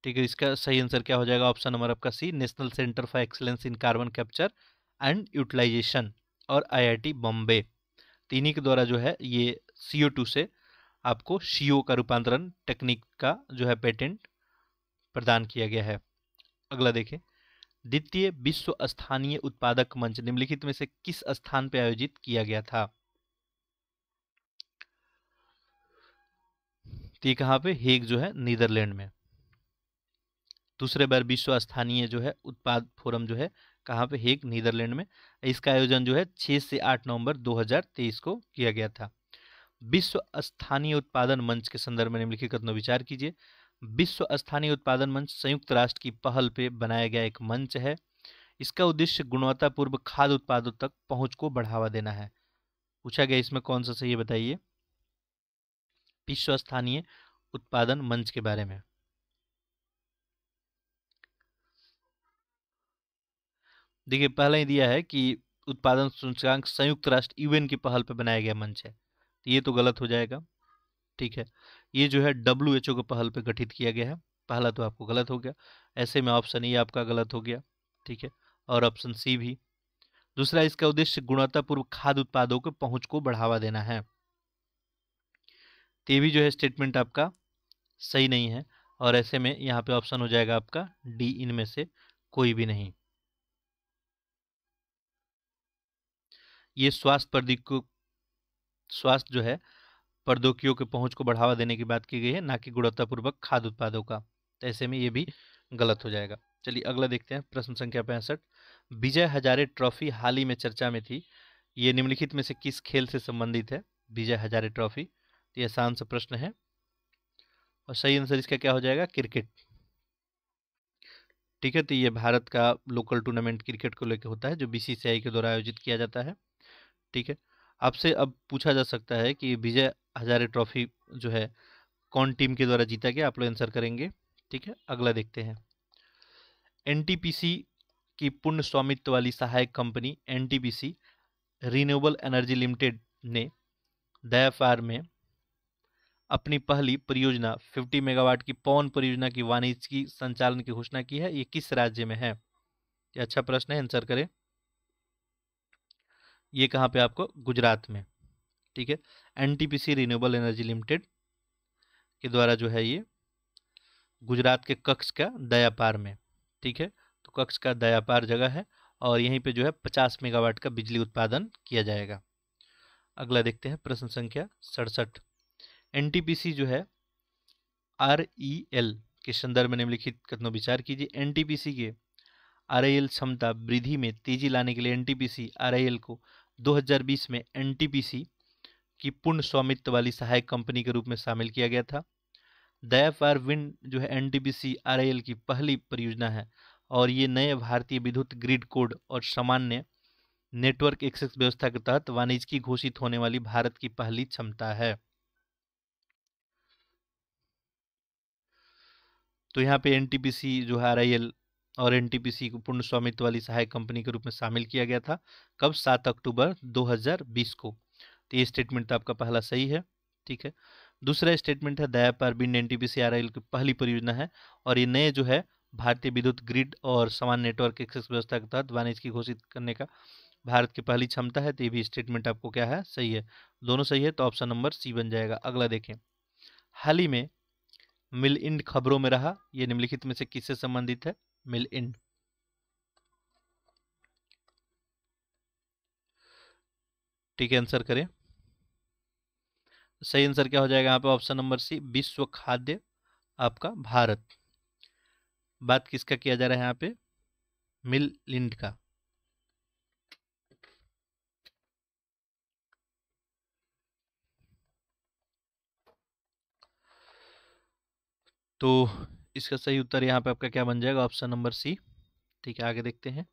ठीक है इसका सही आंसर क्या हो जाएगा ऑप्शन नंबर आपका C national centre for excellence in carbon capture and utilisation और आईआईटी बॉम्बे तीनों के द्वारा जो है ये सीओ टू से आपको सीओ का रूपांतरण टेक्निक का जो है पेटेंट प्रदान किया गया है अगला देखें द्वितीय विश्व स्थानीय उत्पादक मंच निम्नलिखित में से किस स्थान पर आयोजित किया गया था तो कहां पे हेग जो है नीदरलैंड में दूसरे बार विश्व स्थानीय जो है उत्पाद फोरम जो है कहां पे हेग नीदरलैंड में इसका आयोजन जो है 6 से 8 नवंबर 2023 को किया गया था विश्व स्थानीय उत्पादन मंच के संदर्भ में निम्नलिखित कथनों विचार कीजिए विश्व स्थानीय उत्पादन मंच संयुक्त राष्ट्र की पहल पे बनाया गया एक मंच है इसका उद्देश्य गुणवत्तापूर्व खाद्य उत्पादों तक पहुंच को बढ़ावा देना है पूछा गया इसमें कौन सा सही बताइए विश्व स्थानीय उत्पादन मंच के बारे में देखिए पहले ही दिया है कि उत्पादन सूचकांक संयुक्त राष्ट्र यूएन की पहल पर बनाया गया मंच है तो ये तो गलत हो जाएगा ठीक है ये जो है डब्ल्यू एच ओ के पहल पे गठित किया गया है पहला तो आपको गलत हो गया ऐसे में ऑप्शन ई आपका गलत हो गया ठीक है और ऑप्शन सी भी दूसरा इसका उद्देश्य गुणवत्तापूर्व खाद्य उत्पादों के पहुंच को बढ़ावा देना है तो ये भी जो है स्टेटमेंट आपका सही नहीं है और ऐसे में यहाँ पे ऑप्शन हो जाएगा आपका डी इनमें से कोई भी नहीं ये स्वास्थ्य प्रदीप को स्वास्थ्य जो है प्रौद्योगिकियों के पहुंच को बढ़ावा देने की बात की गई है ना कि गुणवत्तापूर्वक खाद्य उत्पादों का तो ऐसे में ये भी गलत हो जाएगा चलिए अगला देखते हैं प्रश्न संख्या पैंसठ विजय हजारे ट्रॉफी हाल ही में चर्चा में थी ये निम्नलिखित में से किस खेल से संबंधित है विजय हजारे ट्रॉफी तो ये आसान सा प्रश्न है और सही आंसर इसका क्या हो जाएगा क्रिकेट ठीक है तो ये भारत का लोकल टूर्नामेंट क्रिकेट को लेकर होता है जो बीसीसीआई के द्वारा आयोजित किया जाता है ठीक है आपसे अब पूछा जा सकता है कि विजय हज़ारे ट्रॉफी जो है कौन टीम के द्वारा जीता गया आप लोग आंसर करेंगे ठीक है अगला देखते हैं एन की पूर्ण स्वामित्व वाली सहायक company N renewable energy limited ने दयाफार में अपनी पहली परियोजना 50 मेगावाट की पौन परियोजना की की संचालन की घोषणा की है ये किस राज्य में है ये अच्छा प्रश्न है आंसर करें ये कहाँ पे आपको गुजरात में ठीक है एनटीपीसी रिन्यूएबल एनर्जी लिमिटेड के द्वारा जो है ये गुजरात के कक्ष का दयापार में ठीक है तो कक्ष का दयापार जगह है और यहीं पे जो है 50 मेगावाट का बिजली उत्पादन किया जाएगा अगला देखते हैं प्रश्न संख्या सड़सठ सी जो है आर ई एल के संदर्भ में निम्नलिखित कथनों विचार कीजिए सी के आर आई एल क्षमता वृद्धि में तेजी लाने के लिए आई एल e को 2020 में सी की पूर्ण स्वामित्व वाली सहायक कंपनी के रूप में शामिल किया गया था दया फायर विंड जो है एन आरआईएल की पहली परियोजना है और ये नए भारतीय विद्युत ग्रिड कोड और सामान्य नेटवर्क एक्सेस व्यवस्था के तहत वाणिज्य की घोषित होने वाली भारत की पहली क्षमता है तो यहाँ पे एन जो है आर और एन को पूर्ण स्वामित्व वाली सहायक कंपनी के रूप में शामिल किया गया था कब सात अक्टूबर दो को तो ये स्टेटमेंट तो आपका पहला सही है ठीक है दूसरा स्टेटमेंट है दया wind N T P C R L की पहली परियोजना है और ये नए जो है भारतीय विद्युत ग्रिड और समान नेटवर्क एक्सेस व्यवस्था के तहत वाणिज्य की घोषित करने का भारत की पहली क्षमता है तो ये भी स्टेटमेंट आपको क्या है सही है दोनों सही है तो ऑप्शन नंबर सी बन जाएगा अगला देखें हाल ही में मिल इंड खबरों में रहा ये निम्नलिखित में से किससे संबंधित है मिल इंड ठीक है आंसर करें सही आंसर क्या हो जाएगा यहाँ पे ऑप्शन नंबर सी विश्व खाद्य आपका भारत बात किसका किया जा रहा है यहाँ पे मिल लिंड का तो इसका सही उत्तर यहाँ पे आपका क्या बन जाएगा ऑप्शन नंबर सी ठीक है आगे देखते हैं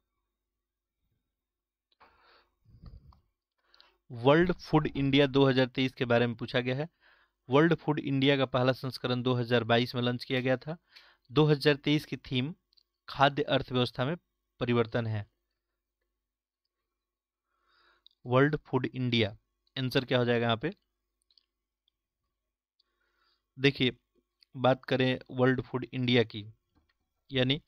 वर्ल्ड फूड इंडिया 2023 के बारे में पूछा गया है वर्ल्ड फूड इंडिया का पहला संस्करण 2022 में लॉन्च किया गया था 2023 की थीम खाद्य अर्थव्यवस्था में परिवर्तन है वर्ल्ड फूड इंडिया आंसर क्या हो जाएगा यहाँ पे देखिए बात करें वर्ल्ड फूड इंडिया की यानी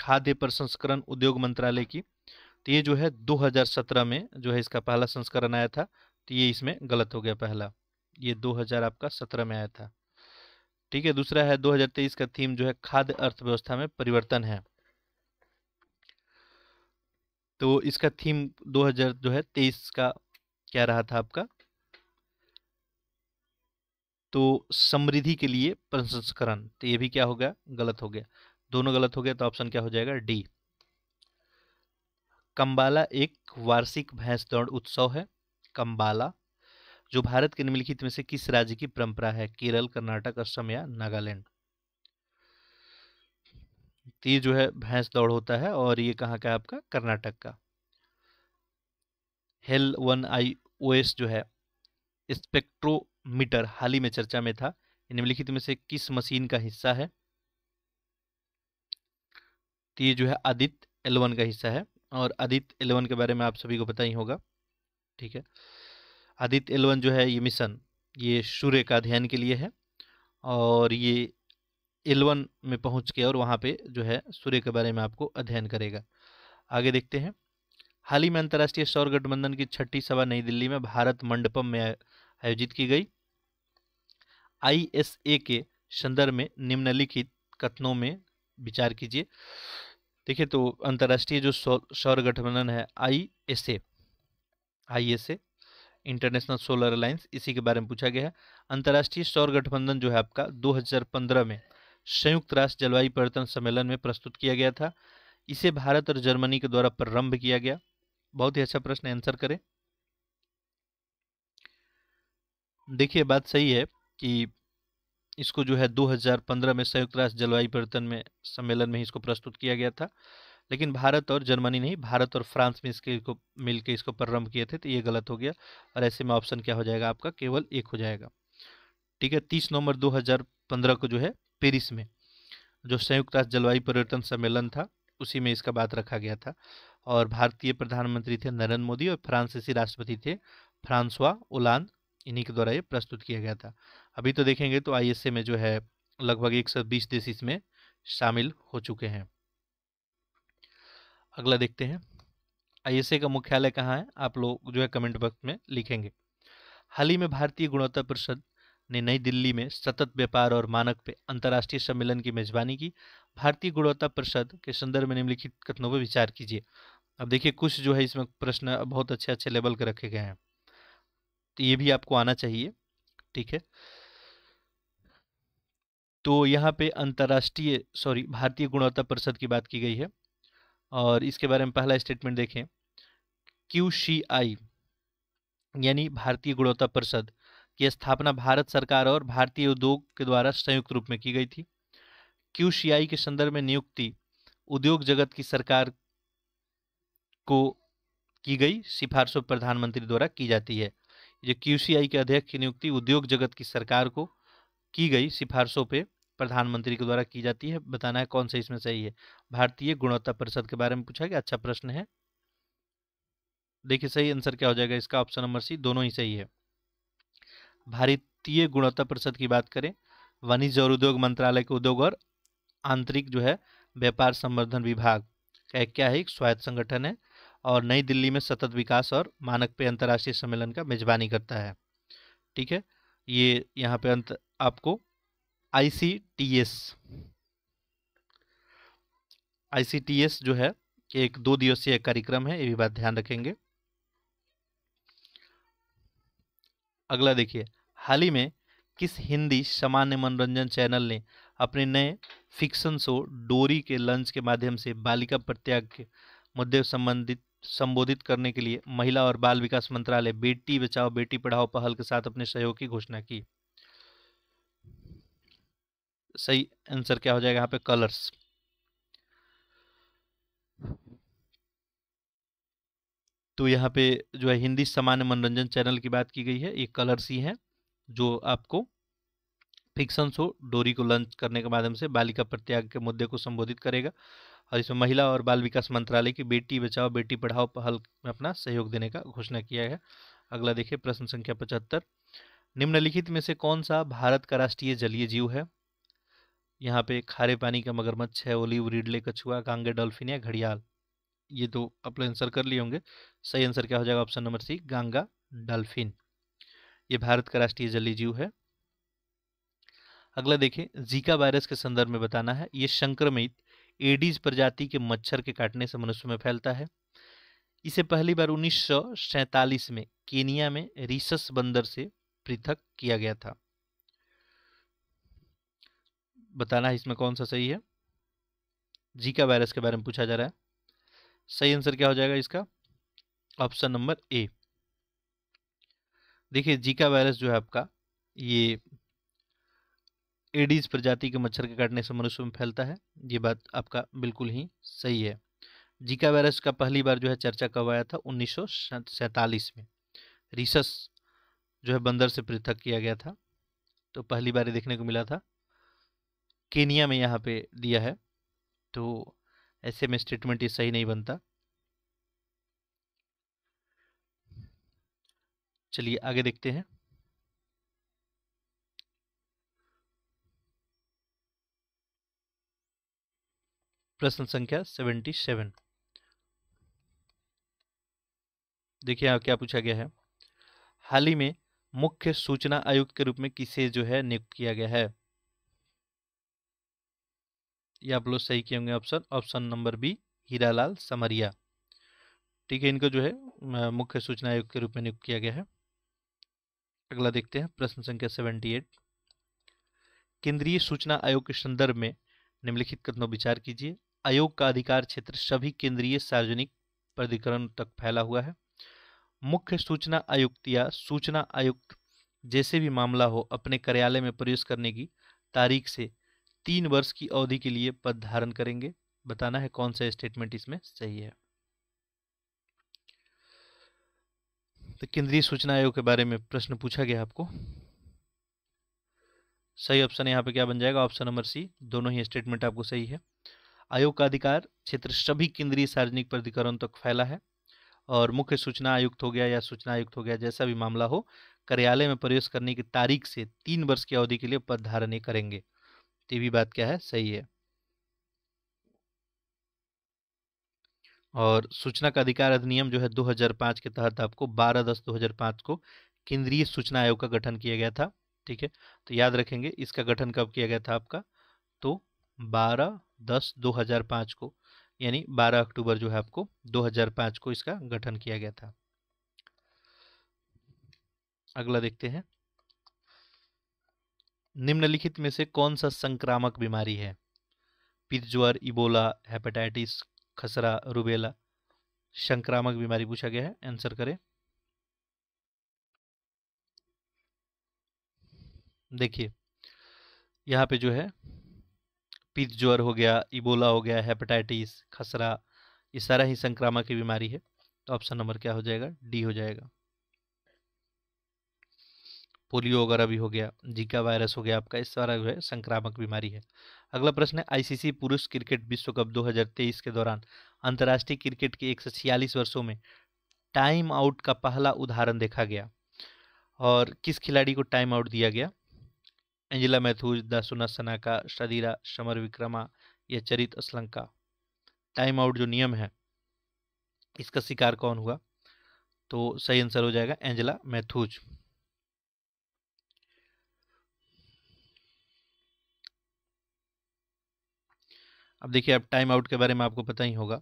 खाद्य प्रसंस्करण उद्योग मंत्रालय की तो ये जो है 2017 में जो है इसका पहला संस्करण आया था तो ये इसमें गलत हो गया पहला ये 2000 आपका 17 में आया था ठीक है दूसरा है 2023 का थीम जो है खाद्य अर्थव्यवस्था में परिवर्तन है तो इसका थीम 2000 जो है 23 का क्या रहा था आपका तो समृद्धि के लिए प्रसंस्करण तो ये भी क्या हो गया गलत हो गया दोनों गलत हो गया तो ऑप्शन क्या हो जाएगा डी कंबाला एक वार्षिक भैंस दौड़ उत्सव है कंबाला जो भारत के निम्नलिखित में से किस राज्य की परंपरा है केरल कर्नाटक असम या नागालैंड ये जो है भैंस दौड़ होता है और ये कहाँ का आपका कर्नाटक का HEL one I O S जो है स्पेक्ट्रोमीटर हाल ही में चर्चा में था निम्नलिखित में से किस मशीन का हिस्सा है तो ये जो है आदित्य एल वन का हिस्सा है और आदित्य एलेवन के बारे में आप सभी को पता ही होगा ठीक है आदित्य एलेवन जो है ये मिशन ये सूर्य का अध्ययन के लिए है और ये एलेवन में पहुंच के और वहाँ पे जो है सूर्य के बारे में आपको अध्ययन करेगा आगे देखते हैं हाल ही में अंतर्राष्ट्रीय सौर गठबंधन की छठी सभा नई दिल्ली में भारत मंडपम में आयोजित की गई आईएसए के संदर्भ में निम्नलिखित कथनों में विचार कीजिए देखिए तो अंतर्राष्ट्रीय जो सौर गठबंधन है I S A I S A international solar alliance इसी के बारे में पूछा गया है अंतर्राष्ट्रीय सौर गठबंधन जो है आपका 2015 में संयुक्त राष्ट्र जलवायु परिवर्तन सम्मेलन में प्रस्तुत किया गया था इसे भारत और जर्मनी के द्वारा प्रारंभ किया गया बहुत ही अच्छा प्रश्न आंसर करें देखिए बात सही है कि इसको जो है 2015 में संयुक्त राष्ट्र जलवायु परिवर्तन में सम्मेलन में ही इसको प्रस्तुत किया गया था लेकिन भारत और जर्मनी नहीं भारत और फ्रांस में इसके को मिल के इसको प्रारंभ किए थे तो ये गलत हो गया और ऐसे में ऑप्शन क्या हो जाएगा आपका केवल एक हो जाएगा ठीक है तीस नवंबर दो को जो है पेरिस में जो संयुक्त राष्ट्र जलवायु परिवर्तन सम्मेलन था उसी में इसका बात रखा गया था और भारतीय प्रधानमंत्री थे नरेंद्र मोदी और फ्रांसीसी राष्ट्रपति थे फ्रांसवा ओलान इन्हीं के द्वारा ये प्रस्तुत किया गया था अभी तो देखेंगे तो आई में जो है लगभग बीस देश इसमें शामिल हो चुके हैं अगला देखते हैं आईएसए का मुख्यालय कहाँ है आप लोग जो है कमेंट बॉक्स में लिखेंगे हाल ही में भारतीय गुणवत्ता परिषद ने नई दिल्ली में सतत व्यापार और मानक पे अंतर्राष्ट्रीय सम्मेलन की मेजबानी की भारतीय गुणवत्ता परिषद के संदर्भ में निम्नलिखित कथनों पर विचार कीजिए अब देखिए कुछ जो है इसमें प्रश्न बहुत अच्छे अच्छे लेवल के रखे गए हैं तो ये भी आपको आना चाहिए ठीक है तो यहाँ पे अंतर्राष्ट्रीय सॉरी भारतीय गुणवत्ता परिषद की बात की गई है और इसके बारे में पहला स्टेटमेंट देखें क्यू सी आई यानी भारतीय गुणवत्ता परिषद की स्थापना भारत सरकार और भारतीय उद्योग के द्वारा संयुक्त रूप में की गई थी क्यू सी आई के संदर्भ में नियुक्ति उद्योग जगत की सरकार को की गई सिफारिशों प्रधानमंत्री द्वारा की जाती है जो क्यू सी आई के अध्यक्ष की नियुक्ति उद्योग जगत की सरकार को की गई सिफारिशों पे प्रधानमंत्री के द्वारा की जाती है बताना है कौन सा इसमें सही है भारतीय गुणवत्ता परिषद के बारे में पूछा गया अच्छा प्रश्न है देखिए सही आंसर क्या हो जाएगा इसका ऑप्शन नंबर सी दोनों ही सही है भारतीय गुणवत्ता परिषद की बात करें वाणिज्य और उद्योग मंत्रालय के उद्योग और आंतरिक जो है व्यापार संवर्धन विभाग का क्या है एक स्वायत्त संगठन है और नई दिल्ली में सतत विकास और मानक पे अंतर्राष्ट्रीय सम्मेलन का मेजबानी करता है ठीक है ये यहाँ पे अंत आपको I C T S I C T S जो है एक दो दिवसीय कार्यक्रम है ये भी बात ध्यान रखेंगे अगला देखिए हाल ही में किस हिंदी सामान्य मनोरंजन चैनल ने अपने नए फिक्शन शो डोरी के लंच के माध्यम से बालिका प्रत्याग के मुद्दे संबंधित संबोधित करने के लिए महिला और बाल विकास मंत्रालय बेटी बचाओ बेटी पढ़ाओ पहल के साथ अपने सहयोग की घोषणा की सही आंसर क्या हो जाएगा यहाँ पे कलर्स तो यहाँ पे जो है हिंदी सामान्य मनोरंजन चैनल की बात की गई है ये कलर्स ही है जो आपको फिक्शन शो डोरी को लंच करने के माध्यम से बालिका प्रत्याग के मुद्दे को संबोधित करेगा और इसमें महिला और बाल विकास मंत्रालय की बेटी बचाओ बेटी पढ़ाओ पहल में अपना सहयोग देने का घोषणा किया है अगला देखिए प्रश्न संख्या पचहत्तर निम्नलिखित में से कौन सा भारत का राष्ट्रीय जलीय जीव है यहाँ पे खारे पानी का मगरमच्छ है ओलिव रिडले कछुआ गांगे डॉल्फिन या घड़ियाल ये तो अपने आंसर कर लिए होंगे सही आंसर क्या हो जाएगा option number C Ganga dolphin ये भारत का राष्ट्रीय जलीय जीव है अगला देखिए जीका वायरस के संदर्भ में बताना है ये संक्रमित एडीज प्रजाति के मच्छर के काटने से मनुष्य में फैलता है इसे पहली बार उन्नीस में केनिया में रिसस बंदर से पृथक किया गया था बताना है इसमें कौन सा सही है जीका वायरस के बारे में पूछा जा रहा है सही आंसर क्या हो जाएगा इसका ऑप्शन नंबर ए देखिए जीका वायरस जो है आपका ये एडीज प्रजाति के मच्छर के काटने से मनुष्य में फैलता है ये बात आपका बिल्कुल ही सही है जीका वायरस का पहली बार जो है चर्चा कब आया था उन्नीस में रिसस जो है बंदर से पृथक किया गया था तो पहली बार देखने को मिला था केनिया में यहाँ पे दिया है तो ऐसे में स्टेटमेंट ये सही नहीं बनता चलिए आगे देखते हैं प्रश्न संख्या सेवेंटी सेवन देखिए क्या पूछा गया है हाल ही में मुख्य सूचना आयुक्त के रूप में किसे जो है नियुक्त किया गया है यह आप लोग सही किए होंगे option option number B Hiralal Samariya ठीक है इनको जो है मुख्य सूचना आयुक्त के रूप में नियुक्त किया गया है अगला देखते हैं प्रश्न संख्या सेवेंटी एट केंद्रीय सूचना आयोग के संदर्भ में निम्नलिखित कथनों विचार कीजिए आयोग का अधिकार क्षेत्र सभी केंद्रीय सार्वजनिक प्राधिकरण तक फैला हुआ है मुख्य सूचना आयुक्त या सूचना आयुक्त जैसे भी मामला हो अपने कार्यालय में प्रवेश करने की तारीख से तीन वर्ष की अवधि के लिए पद धारण करेंगे बताना है कौन सा स्टेटमेंट इसमें सही है तो केंद्रीय सूचना आयोग के बारे में प्रश्न पूछा गया आपको सही ऑप्शन यहाँ पे क्या बन जाएगा ऑप्शन नंबर सी दोनों ही स्टेटमेंट आपको सही है आयोग का अधिकार क्षेत्र सभी केंद्रीय सार्वजनिक प्राधिकरण तक तो फैला है और मुख्य सूचना आयुक्त हो गया या सूचना आयुक्त हो गया जैसा भी मामला हो कार्यालय में प्रवेश करने की तारीख से तीन वर्ष की अवधि के लिए पद धारण करेंगे तो भी बात क्या है सही है और सूचना का अधिकार अधिनियम जो है 2005 के तहत आपको 12 दस 2005 को केंद्रीय सूचना आयोग का गठन किया गया था ठीक है तो याद रखेंगे इसका गठन कब किया गया था आपका तो बारह दस दो हज़ार पाँच को यानी बारह अक्टूबर जो है आपको दो हज़ार पाँच को इसका गठन किया गया था अगला देखते हैं निम्नलिखित में से कौन सा संक्रामक बीमारी है पित्त ज्वर इबोला हेपेटाइटिस खसरा रुबेला संक्रामक बीमारी पूछा गया है आंसर करें देखिए यहाँ पे जो है पीत ज्वर हो गया इबोला हो गया हेपेटाइटिस खसरा ये सारा ही संक्रामक की बीमारी है तो ऑप्शन नंबर क्या हो जाएगा डी हो जाएगा पोलियो वगैरह भी हो गया जीका वायरस हो गया आपका इस सारा जो है संक्रामक बीमारी है अगला प्रश्न है आईसीसी पुरुष क्रिकेट विश्व कप 2023 के दौरान अंतर्राष्ट्रीय क्रिकेट के एक वर्षों में टाइम आउट का पहला उदाहरण देखा गया और किस खिलाड़ी को टाइम आउट दिया गया अंजिला मैथ्यूज द सुनासना का शदीरा समर विक्रमा या चरित असलंका टाइम आउट जो नियम है इसका शिकार कौन हुआ तो सही आंसर हो जाएगा एंजिला मैथ्यूज अब देखिए अब टाइम आउट के बारे में आपको पता ही होगा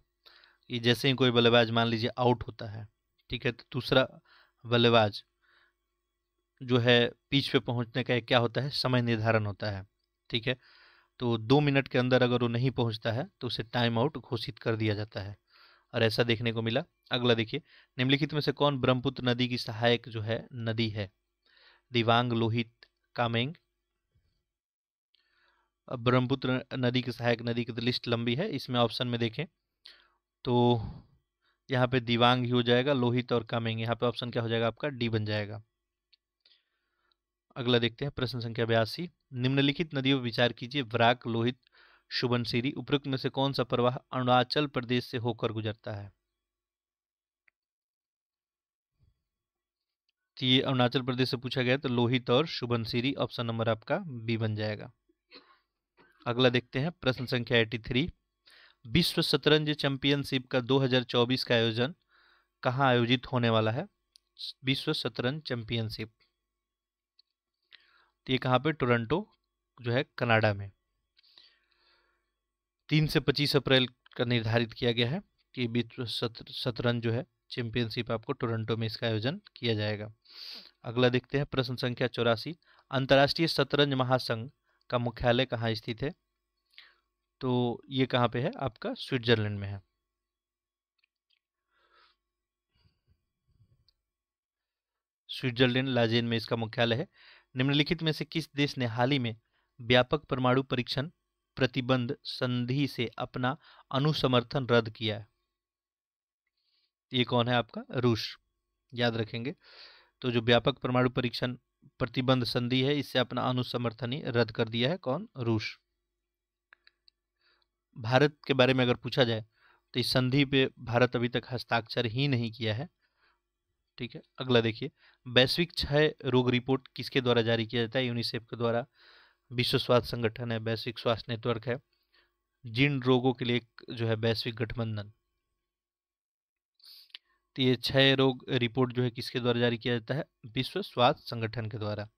कि जैसे ही कोई बल्लेबाज मान लीजिए आउट होता है ठीक है तो दूसरा बल्लेबाज जो है पीच पे पहुंचने का एक क्या होता है समय निर्धारण होता है ठीक है तो दो मिनट के अंदर अगर वो नहीं पहुंचता है तो उसे टाइम आउट घोषित कर दिया जाता है और ऐसा देखने को मिला अगला देखिए निम्नलिखित में से कौन ब्रह्मपुत्र नदी की सहायक जो है नदी है दिवांग लोहित कामेंग ब्रह्मपुत्र नदी की सहायक नदी की तो लिस्ट लंबी है इसमें ऑप्शन में देखें तो यहाँ पे दिवांग ही हो जाएगा लोहित और कामेंग यहाँ पे ऑप्शन क्या हो जाएगा आपका डी बन जाएगा अगला देखते हैं प्रश्न संख्या बयासी निम्नलिखित नदियों पर विचार कीजिए वराक लोहित सीरी उपरोक्त में से कौन सा प्रवाह अरुणाचल प्रदेश से होकर गुजरता है तो ये अरुणाचल प्रदेश से पूछा गया तो लोहित और सीरी ऑप्शन नंबर आपका बी बन जाएगा अगला देखते हैं प्रश्न संख्या एटी थ्री विश्व शतरंज चैंपियनशिप का 2024 का आयोजन कहाँ आयोजित होने वाला है विश्व शतरंज चैंपियनशिप तो ये कहाँ पे टोरंटो जो है कनाडा में तीन से पच्चीस अप्रैल का निर्धारित किया गया है कि विश्व शतरंज जो है चैंपियनशिप आपको टोरंटो में इसका आयोजन किया जाएगा अगला देखते हैं प्रश्न संख्या चौरासी अंतर्राष्ट्रीय शतरंज महासंघ का मुख्यालय कहाँ स्थित है तो ये कहाँ पे है आपका स्विट्जरलैंड में है स्विट्जरलैंड लाजेन में इसका मुख्यालय है निम्नलिखित में से किस देश ने हाल ही में व्यापक परमाणु परीक्षण प्रतिबंध संधि से अपना अनुसमर्थन रद्द किया है ये कौन है आपका रूस याद रखेंगे तो जो व्यापक परमाणु परीक्षण प्रतिबंध संधि है इससे अपना अनुसमर्थन ही रद्द कर दिया है कौन रूस भारत के बारे में अगर पूछा जाए तो इस संधि पे भारत अभी तक हस्ताक्षर ही नहीं किया है ठीक है अगला देखिए वैश्विक क्षय रोग रिपोर्ट किसके द्वारा जारी किया जाता है यूनिसेफ के द्वारा विश्व स्वास्थ्य संगठन है वैश्विक स्वास्थ्य नेटवर्क है जिन रोगों के लिए जो है वैश्विक गठबंधन तो ये क्षय रोग रिपोर्ट जो है किसके द्वारा जारी किया जाता है विश्व स्वास्थ्य संगठन के द्वारा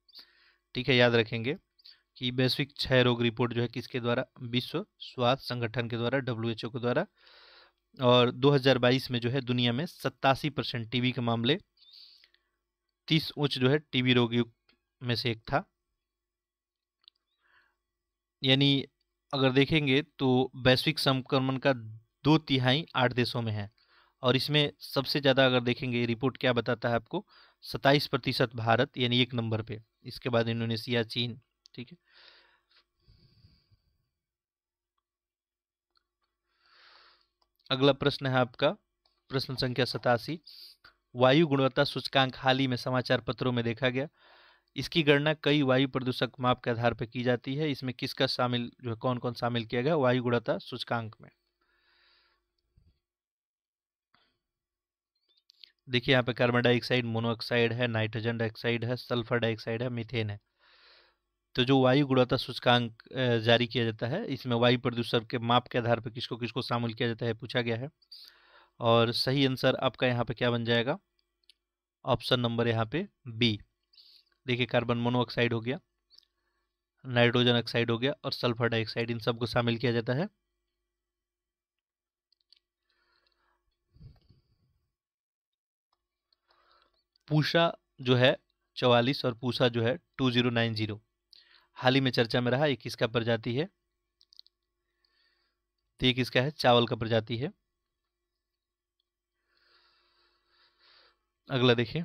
ठीक है याद रखेंगे कि वैश्विक क्षय रोग रिपोर्ट जो है किसके द्वारा विश्व स्वास्थ्य संगठन के द्वारा डब्ल्यू के द्वारा और 2022 में जो है दुनिया में सत्तासी परसेंट टीबी के मामले तीस उच्च जो है टीबी रोगियों में से एक था यानी अगर देखेंगे तो वैश्विक संक्रमण का दो तिहाई आठ देशों में है और इसमें सबसे ज़्यादा अगर देखेंगे रिपोर्ट क्या बताता है आपको सत्ताईस प्रतिशत भारत यानी एक नंबर पे इसके बाद इंडोनेशिया चीन ठीक है अगला प्रश्न है आपका प्रश्न संख्या सतासी वायु गुणवत्ता सूचकांक हाल ही में समाचार पत्रों में देखा गया इसकी गणना कई वायु प्रदूषक माप के आधार पर की जाती है इसमें किसका शामिल जो है कौन कौन शामिल किया गया वायु गुणवत्ता सूचकांक में देखिए यहाँ पे कार्बन डाइऑक्साइड मोनोऑक्साइड है नाइट्रोजन डाइऑक्साइड है सल्फर डाइऑक्साइड है मिथेन है तो जो वायु गुणवत्ता सूचकांक जारी किया जाता है इसमें वायु प्रदूषण के माप के आधार पर किसको किसको शामिल किया जाता है पूछा गया है और सही आंसर आपका यहाँ पे क्या बन जाएगा ऑप्शन नंबर यहाँ पे बी देखिए कार्बन मोनोऑक्साइड हो गया नाइट्रोजन ऑक्साइड हो गया और सल्फर डाइऑक्साइड इन सबको शामिल किया जाता है पूषा जो है चवालीस और पूषा जो है टू जीरो नाइन जीरो हाल ही में चर्चा में रहा ये किसका प्रजाति है तो ये किसका है चावल का प्रजाति है अगला देखिए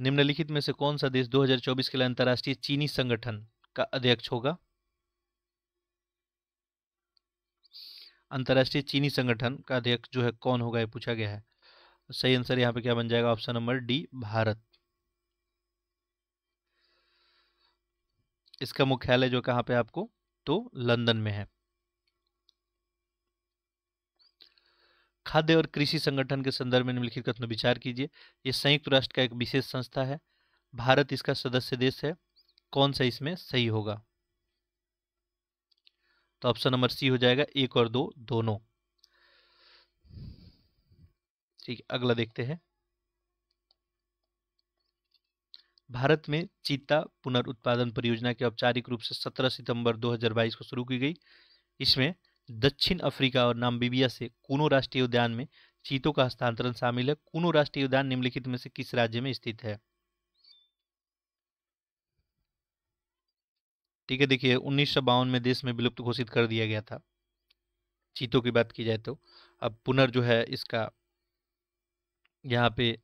निम्नलिखित में से कौन सा देश 2024 के लिए अंतर्राष्ट्रीय चीनी संगठन का अध्यक्ष होगा अंतर्राष्ट्रीय चीनी संगठन का अध्यक्ष जो है कौन होगा ये पूछा गया है सही आंसर यहाँ पे क्या बन जाएगा ऑप्शन नंबर डी भारत इसका मुख्यालय जो कहाँ पे आपको तो लंदन में है खाद्य और कृषि संगठन के संदर्भ में निम्नलिखित कथन विचार कीजिए ये संयुक्त राष्ट्र का एक विशेष संस्था है भारत इसका सदस्य देश है कौन सा इसमें सही होगा तो ऑप्शन नंबर सी हो जाएगा एक और दो दोनों ठीक अगला देखते हैं भारत में चीता पुनर्उत्पादन परियोजना के औपचारिक रूप से 17 सितंबर 2022 को शुरू की गई इसमें दक्षिण अफ्रीका और नामबीबिया से कोनो राष्ट्रीय उद्यान में चीतों का हस्तांतरण शामिल है कोनो राष्ट्रीय उद्यान निम्नलिखित में से किस राज्य में स्थित है ठीक है देखिए उन्नीस में देश में विलुप्त घोषित कर दिया गया था चीतों की बात की जाए तो अब पुनर् जो है इसका यहाँ पे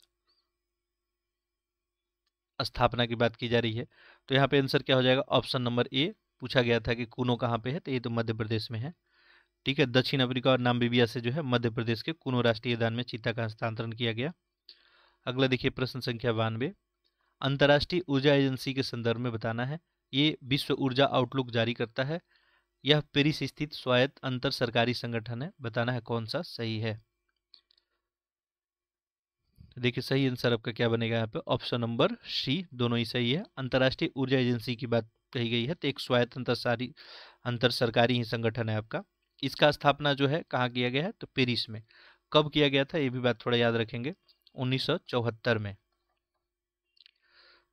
स्थापना की बात की जा रही है तो यहाँ पे आंसर क्या हो जाएगा ऑप्शन नंबर ए पूछा गया था कि कूनो कहाँ पे है तो ये तो मध्य प्रदेश में है ठीक है दक्षिण अफ्रीका और नामबीबिया से जो है मध्य प्रदेश के कुनो राष्ट्रीय उद्यान में चीता का हस्तांतरण किया गया अगला देखिए प्रश्न संख्या बानवे अंतर्राष्ट्रीय ऊर्जा एजेंसी के संदर्भ में बताना है ये विश्व ऊर्जा आउटलुक जारी करता है यह पेरिस स्थित स्वायत्त अंतर सरकारी संगठन है बताना है कौन सा सही है देखिए सही आंसर आपका क्या बनेगा यहाँ पे ऑप्शन नंबर सी दोनों ही सही है अंतर्राष्ट्रीय ऊर्जा एजेंसी की बात कही गई है तो एक स्वायत्त अंतर सारी अंतर सरकारी ही संगठन है आपका इसका स्थापना जो है कहाँ किया गया है तो पेरिस में कब किया गया था ये भी बात थोड़ा याद रखेंगे उन्नीस में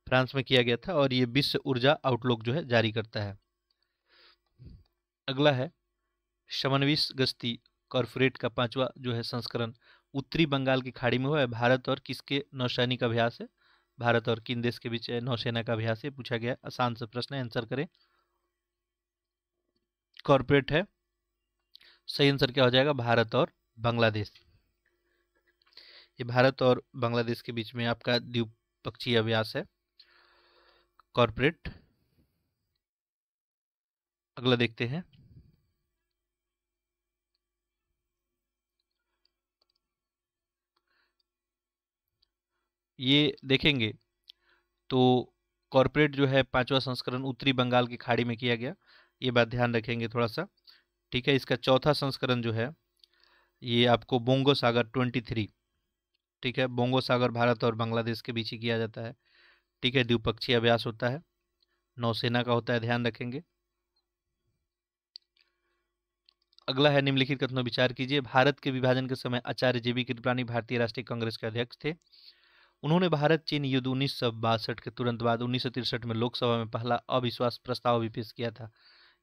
फ्रांस में किया गया था और ये विश्व ऊर्जा आउटलुक जो है जारी करता है अगला है समन्विस गश्ती कॉरपोरेट का पांचवा जो है संस्करण उत्तरी बंगाल की खाड़ी में हुआ है भारत और किसके नौसैनिक अभ्यास है भारत और किन देश के बीच नौसेना का अभ्यास है पूछा गया आसान से प्रश्न आंसर करें कॉरपोरेट है सही आंसर क्या हो जाएगा भारत और बांग्लादेश ये भारत और बांग्लादेश के बीच में आपका द्विपक्षीय अभ्यास है कॉरपोरेट अगला देखते हैं ये देखेंगे तो कॉरपोरेट जो है पांचवा संस्करण उत्तरी बंगाल की खाड़ी में किया गया ये बात ध्यान रखेंगे थोड़ा सा ठीक है इसका चौथा संस्करण जो है ये आपको बोंगो सागर ट्वेंटी थ्री ठीक है बोंगो सागर भारत और बांग्लादेश के बीच ही किया जाता है ठीक है द्विपक्षीय अभ्यास होता है नौसेना का होता है ध्यान रखेंगे अगला है निम्नलिखित कथनों विचार कीजिए भारत के विभाजन के समय आचार्य जेबी कृपलानी भारतीय राष्ट्रीय कांग्रेस के अध्यक्ष थे उन्होंने भारत चीन युद्ध उन्नीस के तुरंत बाद उन्नीस में लोकसभा में पहला अविश्वास प्रस्ताव भी पेश किया था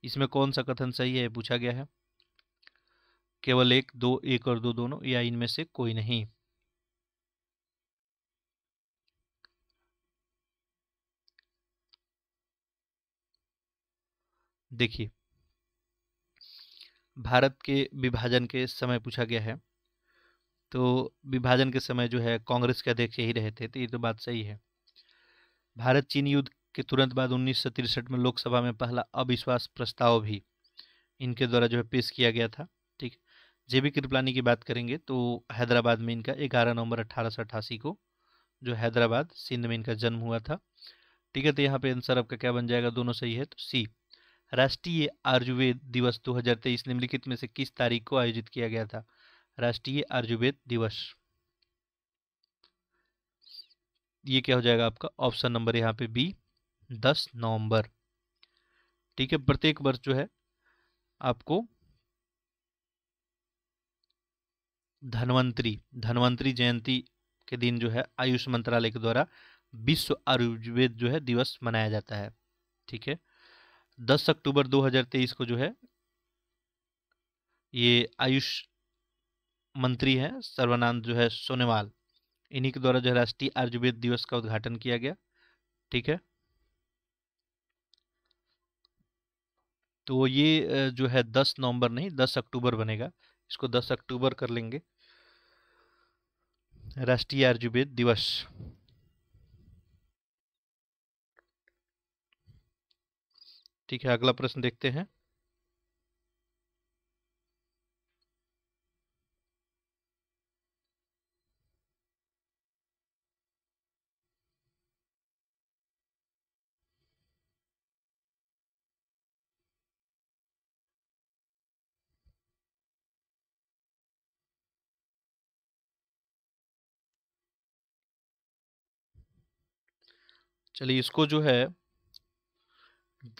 इसमें कौन सा कथन सही है पूछा गया है केवल एक दो एक और दो दोनों या इनमें से कोई नहीं देखिए भारत के विभाजन के समय पूछा गया है तो विभाजन के समय जो है कांग्रेस के अध्यक्ष यही रहे थे तो ये तो बात सही है भारत चीन युद्ध के तुरंत बाद उन्नीस में लोकसभा में पहला अविश्वास प्रस्ताव भी इनके द्वारा जो है पेश किया गया था ठीक जे बी कृपलानी की बात करेंगे तो हैदराबाद में इनका ग्यारह नवंबर अठारह को जो हैदराबाद सिंध में इनका जन्म हुआ था ठीक है तो यहाँ पे आंसर आपका क्या बन जाएगा दोनों सही है तो सी राष्ट्रीय आयुर्वेद दिवस 2023 निम्नलिखित में से किस तारीख को आयोजित किया गया था राष्ट्रीय आयुर्वेद दिवस ये क्या हो जाएगा आपका ऑप्शन नंबर यहाँ पे बी दस नवंबर ठीक है प्रत्येक वर्ष जो है आपको धनवंतरी धनवंतरी जयंती के दिन जो है आयुष मंत्रालय के द्वारा विश्व आयुर्वेद जो है दिवस मनाया जाता है ठीक है दस अक्टूबर 2023 को जो है ये आयुष मंत्री हैं सर्वानंद जो है सोनेवाल इन्हीं के द्वारा जो है राष्ट्रीय आयुर्वेद दिवस का उद्घाटन किया गया ठीक है तो ये जो है दस नवंबर नहीं दस अक्टूबर बनेगा इसको दस अक्टूबर कर लेंगे राष्ट्रीय आयुर्वेद दिवस ठीक है अगला प्रश्न देखते हैं चलिए इसको जो है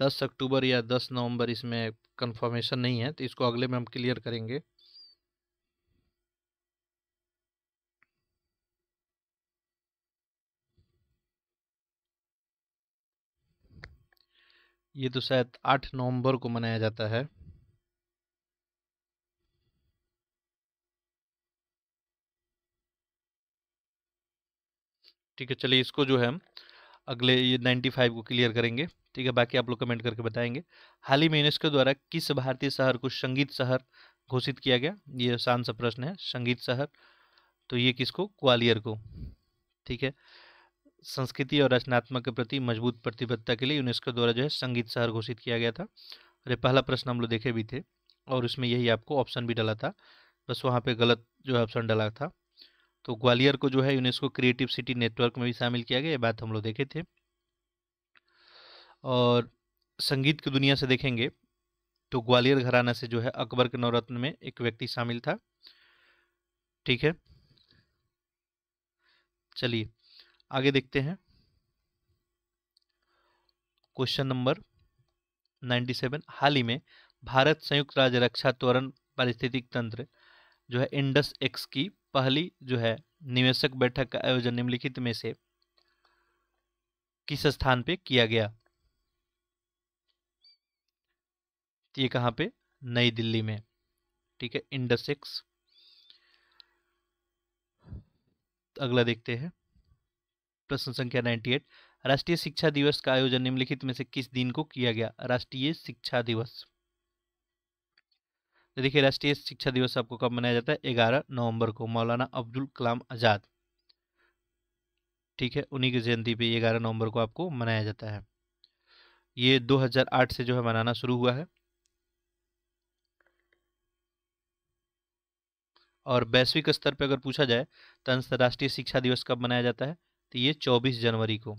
दस अक्टूबर या दस नवंबर इसमें कंफर्मेशन नहीं है तो इसको अगले में हम क्लियर करेंगे ये तो शायद आठ नवंबर को मनाया जाता है ठीक है चलिए इसको जो है हम अगले ये नाइन्टी फाइव को क्लियर करेंगे ठीक है बाकी आप लोग कमेंट करके बताएंगे हाल ही में यूनेस्को द्वारा किस भारतीय शहर को संगीत शहर घोषित किया गया ये आसान सा प्रश्न है संगीत शहर तो ये किसको ग्वालियर को ठीक है संस्कृति और रचनात्मक के प्रति मजबूत प्रतिबद्धता के लिए यूनेस्को द्वारा जो है संगीत शहर घोषित किया गया था अरे पहला प्रश्न हम लोग देखे भी थे और उसमें यही आपको ऑप्शन भी डाला था बस वहाँ पे गलत जो है ऑप्शन डाला था तो ग्वालियर को जो है यूनेस्को क्रिएटिव सिटी नेटवर्क में भी शामिल किया गया ये बात हम लोग देखे थे और संगीत की दुनिया से देखेंगे तो ग्वालियर घराना से जो है अकबर के नवरत्न में एक व्यक्ति शामिल था ठीक है चलिए आगे देखते हैं क्वेश्चन नंबर 97 हाल ही में भारत संयुक्त राज्य रक्षा त्वरण पारिस्थितिक तंत्र जो है इंडस एक्स की पहली जो है निवेशक बैठक का आयोजन निम्नलिखित में से किस स्थान पे किया गया तो ये कहाँ पे नई दिल्ली में ठीक है इंडस एक्स अगला देखते हैं प्रश्न संख्या 98 राष्ट्रीय शिक्षा दिवस का आयोजन निम्नलिखित में से किस दिन को किया गया राष्ट्रीय शिक्षा दिवस तो देखिए राष्ट्रीय शिक्षा दिवस आपको कब मनाया जाता है ग्यारह नवंबर को मौलाना अब्दुल कलाम आज़ाद ठीक है उन्हीं की जयंती पे ग्यारह नवंबर को आपको मनाया जाता है ये 2008 से जो है मनाना शुरू हुआ है और वैश्विक स्तर पर अगर पूछा जाए तो अंतर्राष्ट्रीय शिक्षा दिवस कब मनाया जाता है तो ये 24 जनवरी को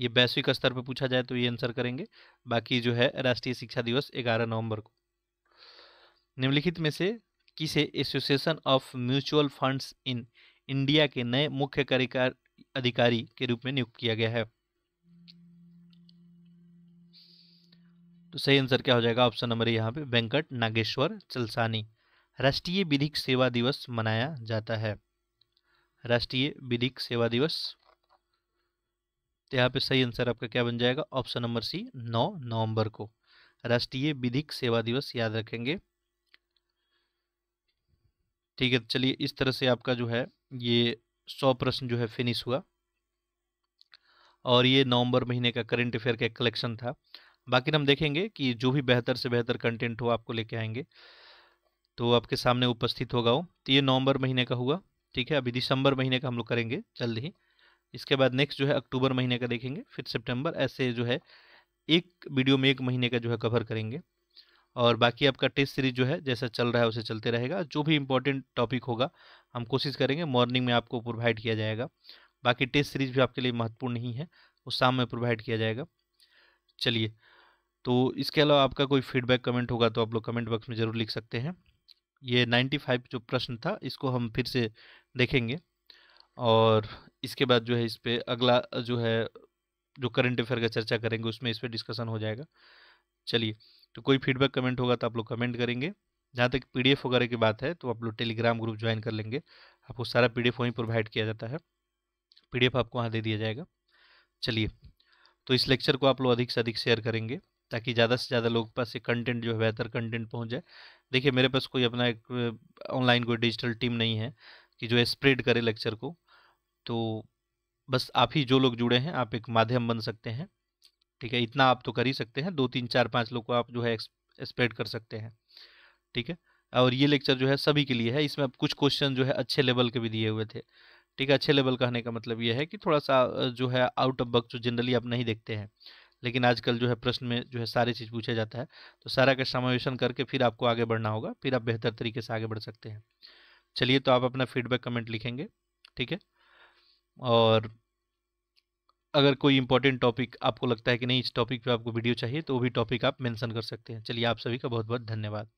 ये वैश्विक स्तर पर पूछा जाए तो ये आंसर करेंगे बाकी जो है राष्ट्रीय शिक्षा दिवस ग्यारह नवंबर को निम्नलिखित में से किसे association of mutual funds in India के नए मुख्य कार्यकार अधिकारी के रूप में नियुक्त किया गया है तो सही आंसर क्या हो जाएगा ऑप्शन नंबर यहाँ पे वेंकट नागेश्वर चलसानी राष्ट्रीय विधिक सेवा दिवस मनाया जाता है राष्ट्रीय विधिक सेवा दिवस तो यहाँ पे सही आंसर आपका क्या बन जाएगा ऑप्शन नंबर सी नौ नवंबर को राष्ट्रीय विधिक सेवा दिवस याद रखेंगे ठीक है तो चलिए इस तरह से आपका जो है ये सौ प्रश्न जो है फिनिश हुआ और ये नवंबर महीने का करंट अफेयर का कलेक्शन था बाकी हम देखेंगे कि जो भी बेहतर से बेहतर कंटेंट हो आपको लेके आएंगे तो आपके सामने उपस्थित होगा वो तो ये नवंबर महीने का हुआ ठीक है अभी दिसंबर महीने का हम लोग करेंगे जल्द ही इसके बाद नेक्स्ट जो है अक्टूबर महीने का देखेंगे फिर सितंबर ऐसे जो है एक वीडियो में एक महीने का जो है कवर करेंगे और बाकी आपका टेस्ट सीरीज जो है जैसा चल रहा है उसे चलते रहेगा जो भी इंपॉर्टेंट टॉपिक होगा हम कोशिश करेंगे मॉर्निंग में आपको प्रोवाइड किया जाएगा बाकी टेस्ट सीरीज भी आपके लिए महत्वपूर्ण नहीं है वो शाम में प्रोवाइड किया जाएगा चलिए तो इसके अलावा आपका कोई फीडबैक कमेंट होगा तो आप लोग कमेंट बॉक्स में ज़रूर लिख सकते हैं ये 95 जो प्रश्न था इसको हम फिर से देखेंगे और इसके बाद जो है इस पर अगला जो है जो करंट अफेयर का चर्चा करेंगे उसमें इस पर डिस्कशन हो जाएगा चलिए तो कोई फीडबैक कमेंट होगा तो आप लोग कमेंट करेंगे जहाँ तक पीडीएफ वगैरह की बात है तो आप लोग टेलीग्राम ग्रुप ज्वाइन कर लेंगे आपको सारा पीडीएफ वहीं प्रोवाइड किया जाता है पीडीएफ आपको वहाँ दे दिया जाएगा चलिए तो इस लेक्चर को आप लोग अधिक से अधिक शेयर करेंगे ताकि ज़्यादा से ज़्यादा लोग पास ये कंटेंट जो है बेहतर कंटेंट पहुँच जाए देखिए मेरे पास कोई अपना एक ऑनलाइन कोई डिजिटल टीम नहीं है कि जो है स्प्रेड करे लेक्चर को तो बस आप ही जो लोग जुड़े हैं आप एक माध्यम बन सकते हैं ठीक है इतना आप तो कर ही सकते हैं दो तीन चार पाँच लोग को आप जो है स्प्रेड कर सकते हैं ठीक है और ये लेक्चर जो है सभी के लिए है इसमें अब कुछ क्वेश्चन जो है अच्छे लेवल के भी दिए हुए थे ठीक है अच्छे लेवल कहने का मतलब ये है कि थोड़ा सा जो है आउट ऑफ बक्स जो जनरली आप नहीं देखते हैं लेकिन आजकल जो है प्रश्न में जो है सारी चीज़ पूछा जाता है तो सारा का समावेशन करके फिर आपको आगे बढ़ना होगा फिर आप बेहतर तरीके से आगे बढ़ सकते हैं चलिए तो आप अपना फीडबैक कमेंट लिखेंगे ठीक है और अगर कोई इंपॉर्टेंट टॉपिक आपको लगता है कि नहीं इस टॉपिक पे आपको वीडियो चाहिए तो वो भी टॉपिक आप मेंशन कर सकते हैं चलिए आप सभी का बहुत बहुत धन्यवाद